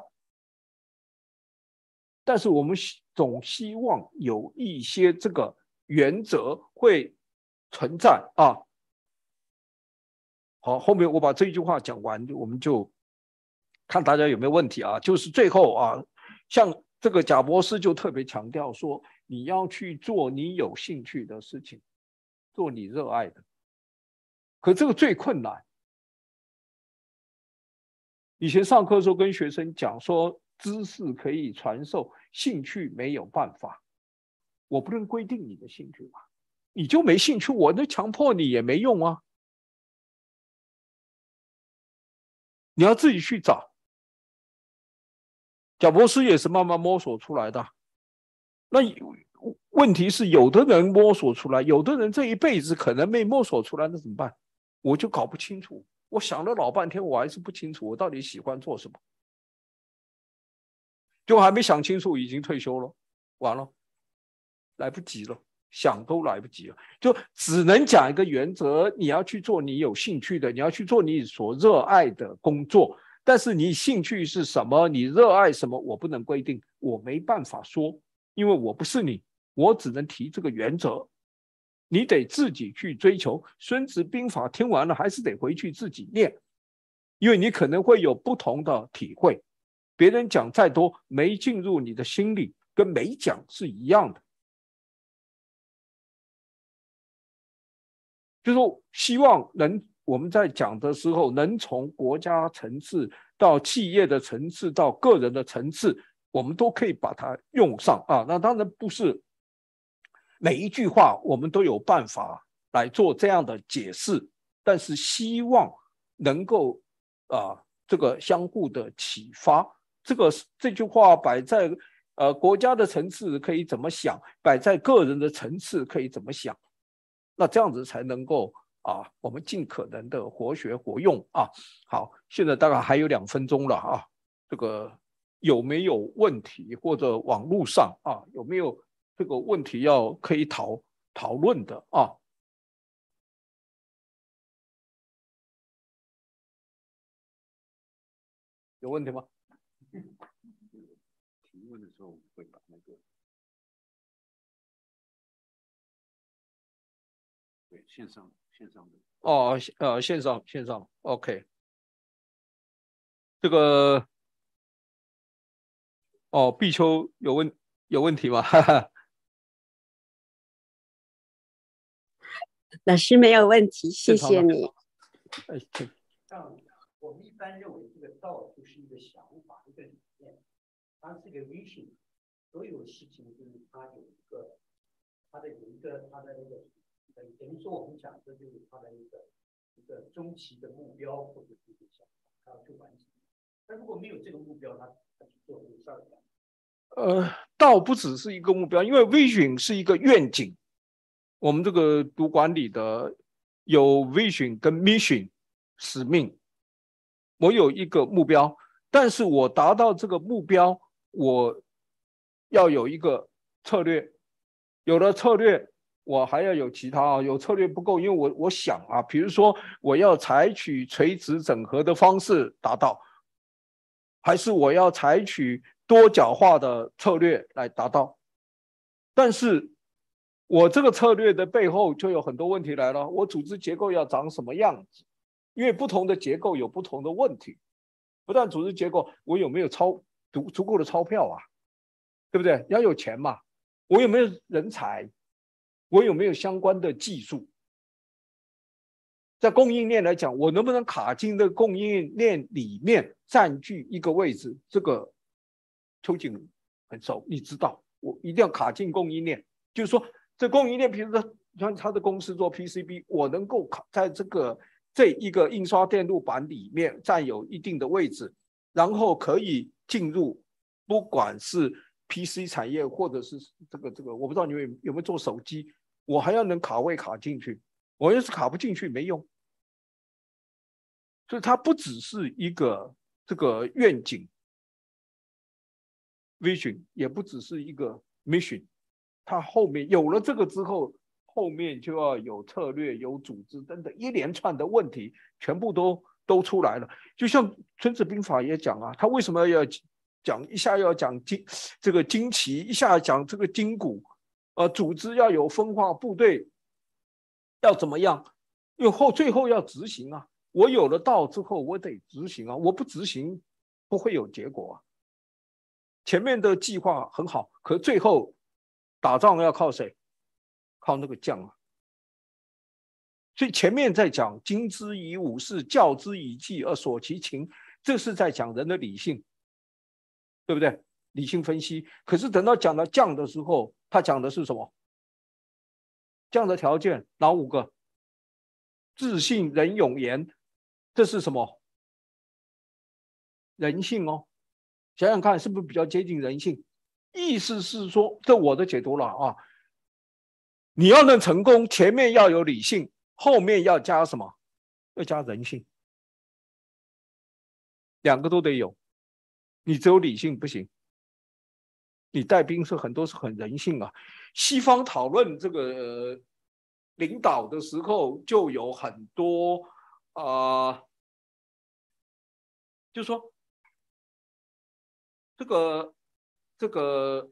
但是我们总希望有一些这个原则会存在啊。好，后面我把这句话讲完，我们就看大家有没有问题啊。就是最后啊，像这个贾博士就特别强调说。你要去做你有兴趣的事情，做你热爱的。可这个最困难。以前上课的时候跟学生讲说，知识可以传授，兴趣没有办法。我不能规定你的兴趣嘛，你就没兴趣，我那强迫你也没用啊。你要自己去找。贾博士也是慢慢摸索出来的。那问题是，有的人摸索出来，有的人这一辈子可能没摸索出来，那怎么办？我就搞不清楚。我想了老半天，我还是不清楚我到底喜欢做什么，就还没想清楚，已经退休了，完了，来不及了，想都来不及了，就只能讲一个原则：你要去做你有兴趣的，你要去做你所热爱的工作。但是你兴趣是什么？你热爱什么？我不能规定，我没办法说。因为我不是你，我只能提这个原则，你得自己去追求《孙子兵法》。听完了还是得回去自己念，因为你可能会有不同的体会。别人讲再多，没进入你的心里，跟没讲是一样的。就是希望能我们在讲的时候，能从国家层次到企业的层次到个人的层次。我们都可以把它用上啊！那当然不是每一句话我们都有办法来做这样的解释，但是希望能够啊这个相互的启发。这个这句话摆在呃国家的层次可以怎么想，摆在个人的层次可以怎么想，那这样子才能够啊我们尽可能的活学活用啊！好，现在大概还有两分钟了啊，这个。有没有问题或者网络上啊？有没有这个问题要可以讨讨论的啊？有问题吗？提问的时候会把那个对线上线上的哦呃线上线上 OK 这个。哦，碧秋有问有问题吗？哈哈。老师没有问题，谢谢你。哎，这我们一般认为这个道就是一个想法、一个理念，它是一个 vision，所有事情就是它有一个，它的有一个它的那个，等于等于说我们讲的就是它的一个一个终极的目标或者是一个想法，然要去完成。那如果没有这个目标，他他去做没有价值呃，倒不只是一个目标，因为 vision 是一个愿景。我们这个读管理的有 vision 跟 mission 使命。我有一个目标，但是我达到这个目标，我要有一个策略。有了策略，我还要有其他啊。有策略不够，因为我我想啊，比如说我要采取垂直整合的方式达到。还是我要采取多角化的策略来达到，但是我这个策略的背后就有很多问题来了。我组织结构要长什么样子？因为不同的结构有不同的问题。不但组织结构，我有没有超足足够的钞票啊？对不对？要有钱嘛。我有没有人才？我有没有相关的技术？在供应链来讲，我能不能卡进的供应链里面？占据一个位置，这个秋锦很熟，你知道，我一定要卡进供应链。就是说，这供应链，比如说像他的公司做 PCB，我能够卡在这个这一个印刷电路板里面占有一定的位置，然后可以进入，不管是 PC 产业，或者是这个这个，我不知道你们有没有做手机，我还要能卡位卡进去，我要是卡不进去没用。所以它不只是一个。这个愿景，vision 也不只是一个 mission，它后面有了这个之后，后面就要有策略、有组织等等一连串的问题，全部都都出来了。就像《孙子兵法》也讲啊，他为什么要讲一下要讲金这个金奇，一下讲这个筋骨，呃，组织要有分化，部队要怎么样，又后最后要执行啊。我有了道之后，我得执行啊！我不执行，不会有结果啊。前面的计划很好，可最后打仗要靠谁？靠那个将啊。所以前面在讲“经之以武事，教之以计而索其情”，这是在讲人的理性，对不对？理性分析。可是等到讲到将的时候，他讲的是什么？将的条件哪五个？自信、仁、勇、严。这是什么人性哦？想想看，是不是比较接近人性？意思是说，这我的解读了啊。你要能成功，前面要有理性，后面要加什么？要加人性。两个都得有，你只有理性不行。你带兵是很多是很人性啊。西方讨论这个领导的时候，就有很多。啊，就说这个这个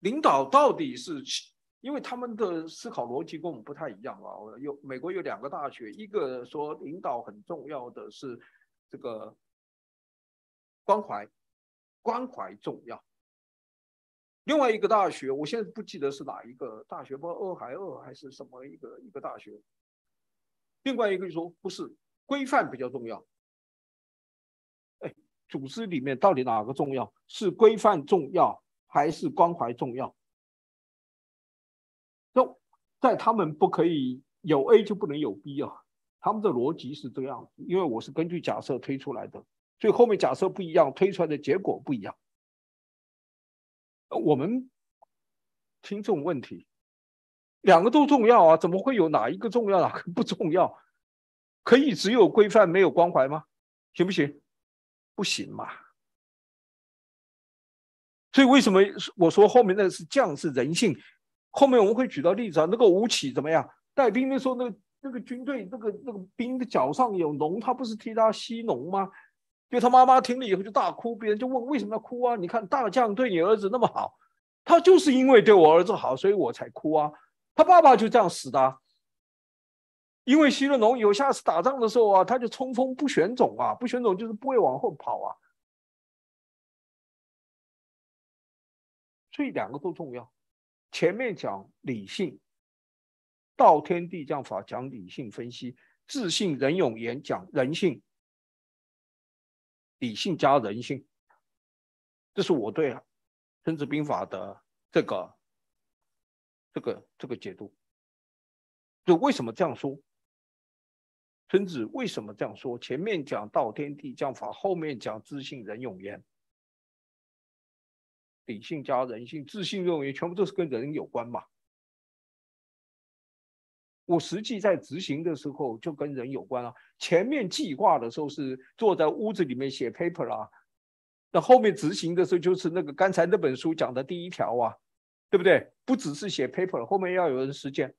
领导到底是，因为他们的思考逻辑跟我们不太一样啊。有美国有两个大学，一个说领导很重要的是这个关怀，关怀重要。另外一个大学，我现在不记得是哪一个大学，不，俄亥俄还是什么一个一个大学。另外也可以说，不是规范比较重要。哎，组织里面到底哪个重要？是规范重要还是关怀重要？这在他们不可以有 A 就不能有 B 啊，他们的逻辑是这样。因为我是根据假设推出来的，所以后面假设不一样，推出来的结果不一样。我们听众问题。两个都重要啊，怎么会有哪一个重要，哪个 不重要？可以只有规范没有关怀吗？行不行？不行嘛。所以为什么我说后面那是将，是人性。后面我们会举到例子啊，那个吴起怎么样带兵的时候，那个那个军队，那个那个兵的脚上有脓，他不是替他吸脓吗？就他妈妈听了以后就大哭，别人就问为什么要哭啊？你看大将对你儿子那么好，他就是因为对我儿子好，所以我才哭啊。他爸爸就这样死的，因为徐乐农有下次打仗的时候啊，他就冲锋不选种啊，不选种就是不会往后跑啊，所以两个都重要。前面讲理性，道天地将法讲理性分析，自信仁勇言讲人性，理性加人性，这是我对《孙子兵法》的这个。这个这个解读，就为什么这样说？孙子为什么这样说？前面讲道天地将法，后面讲自信人永言。理性加人性，自信用焉，全部都是跟人有关嘛。我实际在执行的时候就跟人有关啊。前面计划的时候是坐在屋子里面写 paper 啦，那后面执行的时候就是那个刚才那本书讲的第一条啊。对不对？不只是写 paper，后面要有人实践。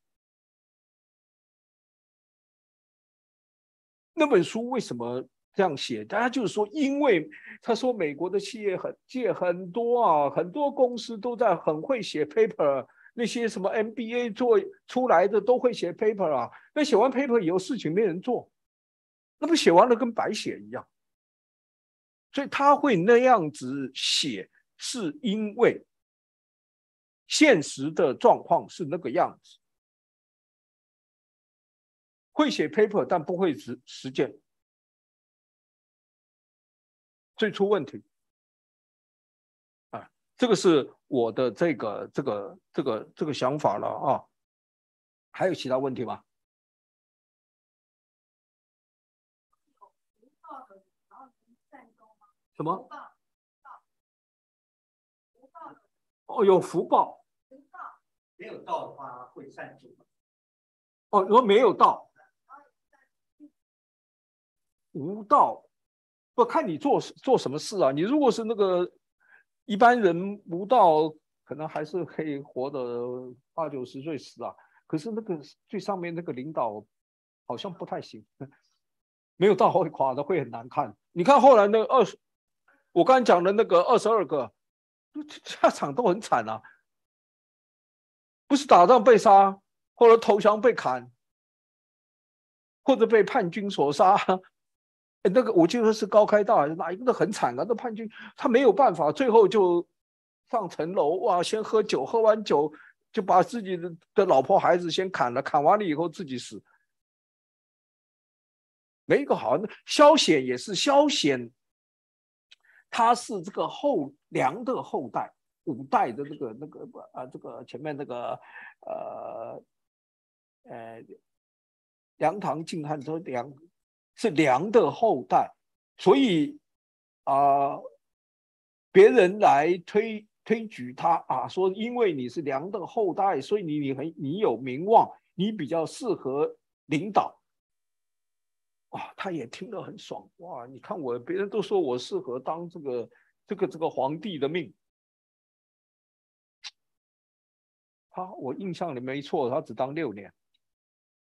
那本书为什么这样写？大家就是说，因为他说美国的企业很借很多啊，很多公司都在很会写 paper，那些什么 MBA 做出来的都会写 paper 啊。那写完 paper 以后，事情没人做，那不写完了跟白写一样。所以他会那样子写，是因为。现实的状况是那个样子，会写 paper 但不会实实践，最出问题。啊，这个是我的这个这个这个这个想法了啊。还有其他问题吗？什么？哦，有福报。报没有道的话会善终。哦，如果没有道，无道不看你做做什么事啊。你如果是那个一般人，无道可能还是可以活的八九十岁死啊。可是那个最上面那个领导好像不太行，没有道会垮的，会很难看。你看后来那二十，我刚讲的那个二十二个。下场都很惨啊，不是打仗被杀，或者投降被砍，或者被叛军所杀，那个我记得是高开道还是哪一个都很惨啊。那叛军他没有办法，最后就上城楼哇，先喝酒，喝完酒就把自己的老婆孩子先砍了，砍完了以后自己死，没一个好。萧显也是萧显。他是这个后梁的后代，五代的这个那个不啊，这个前面那个，呃，呃，梁唐晋汉都梁是梁的后代，所以啊，别人来推推举他啊，说因为你是梁的后代，所以你你很你有名望，你比较适合领导。啊，他也听得很爽哇！你看我，别人都说我适合当这个、这个、这个皇帝的命。他，我印象里没错，他只当六年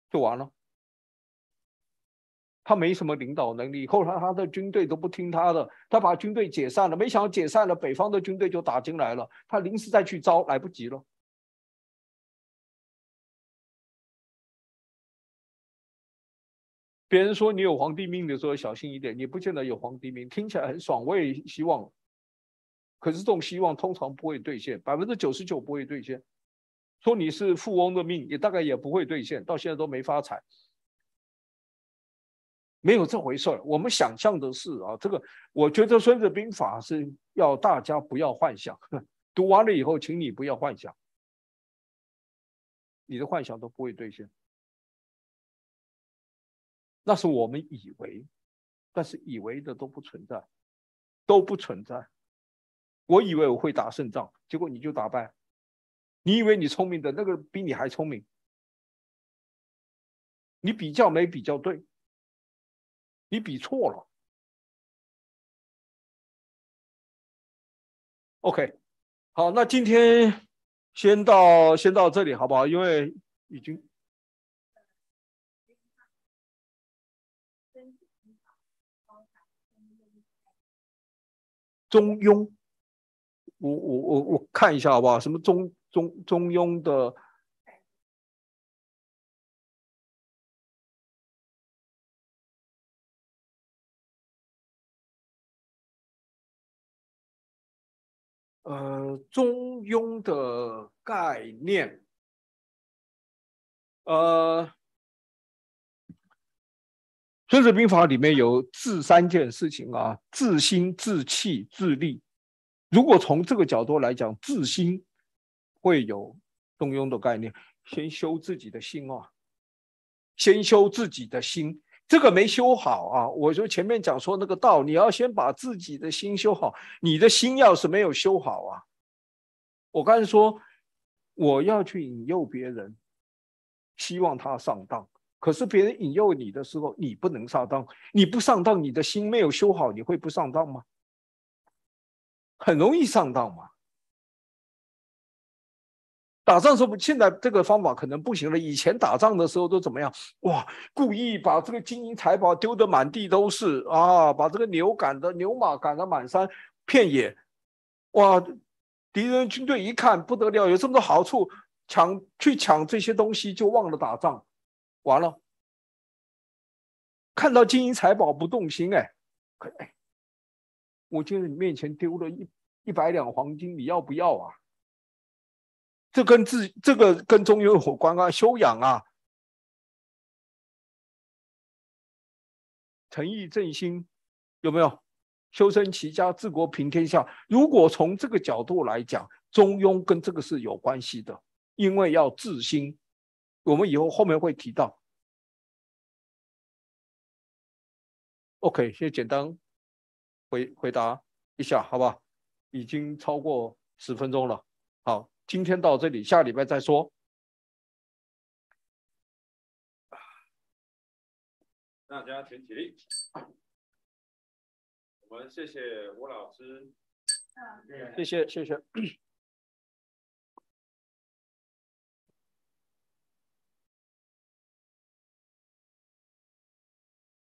就完了。他没什么领导能力，后来他的军队都不听他的，他把军队解散了。没想到解散了，北方的军队就打进来了，他临时再去招来不及了。别人说你有皇帝命的时候小心一点，你不见得有皇帝命。听起来很爽，我也希望，可是这种希望通常不会兑现，百分之九十九不会兑现。说你是富翁的命，也大概也不会兑现，到现在都没发财，没有这回事。我们想象的是啊，这个我觉得《孙子兵法》是要大家不要幻想，读完了以后，请你不要幻想，你的幻想都不会兑现。那是我们以为，但是以为的都不存在，都不存在。我以为我会打胜仗，结果你就打败。你以为你聪明的，那个比你还聪明。你比较没比较对，你比错了。OK，好，那今天先到先到这里好不好？因为已经。中庸，我我我我看一下好不好？什么中中中庸的？呃，中庸的概念，呃。孙子兵法里面有治三件事情啊，治心、治气、治力。如果从这个角度来讲，治心会有中庸的概念，先修自己的心啊，先修自己的心。这个没修好啊，我就前面讲说那个道，你要先把自己的心修好。你的心要是没有修好啊，我刚才说我要去引诱别人，希望他上当。可是别人引诱你的时候，你不能上当。你不上当，你的心没有修好，你会不上当吗？很容易上当嘛。打仗时候，现在这个方法可能不行了。以前打仗的时候都怎么样？哇，故意把这个金银财宝丢得满地都是啊，把这个牛赶的牛马赶的满山遍野。哇，敌人军队一看不得了，有这么多好处，抢去抢这些东西，就忘了打仗。完了，看到金银财宝不动心哎，可哎，我就在你面前丢了一一百两黄金，你要不要啊？这跟自这个跟中庸有关啊，修养啊，诚意正心有没有？修身齐家治国平天下。如果从这个角度来讲，中庸跟这个是有关系的，因为要治心。我们以后后面会提到。OK，先简单回回答一下，好吧？已经超过十分钟了。好，今天到这里，下礼拜再说。大家请起立。我们谢谢吴老师，谢谢，谢谢。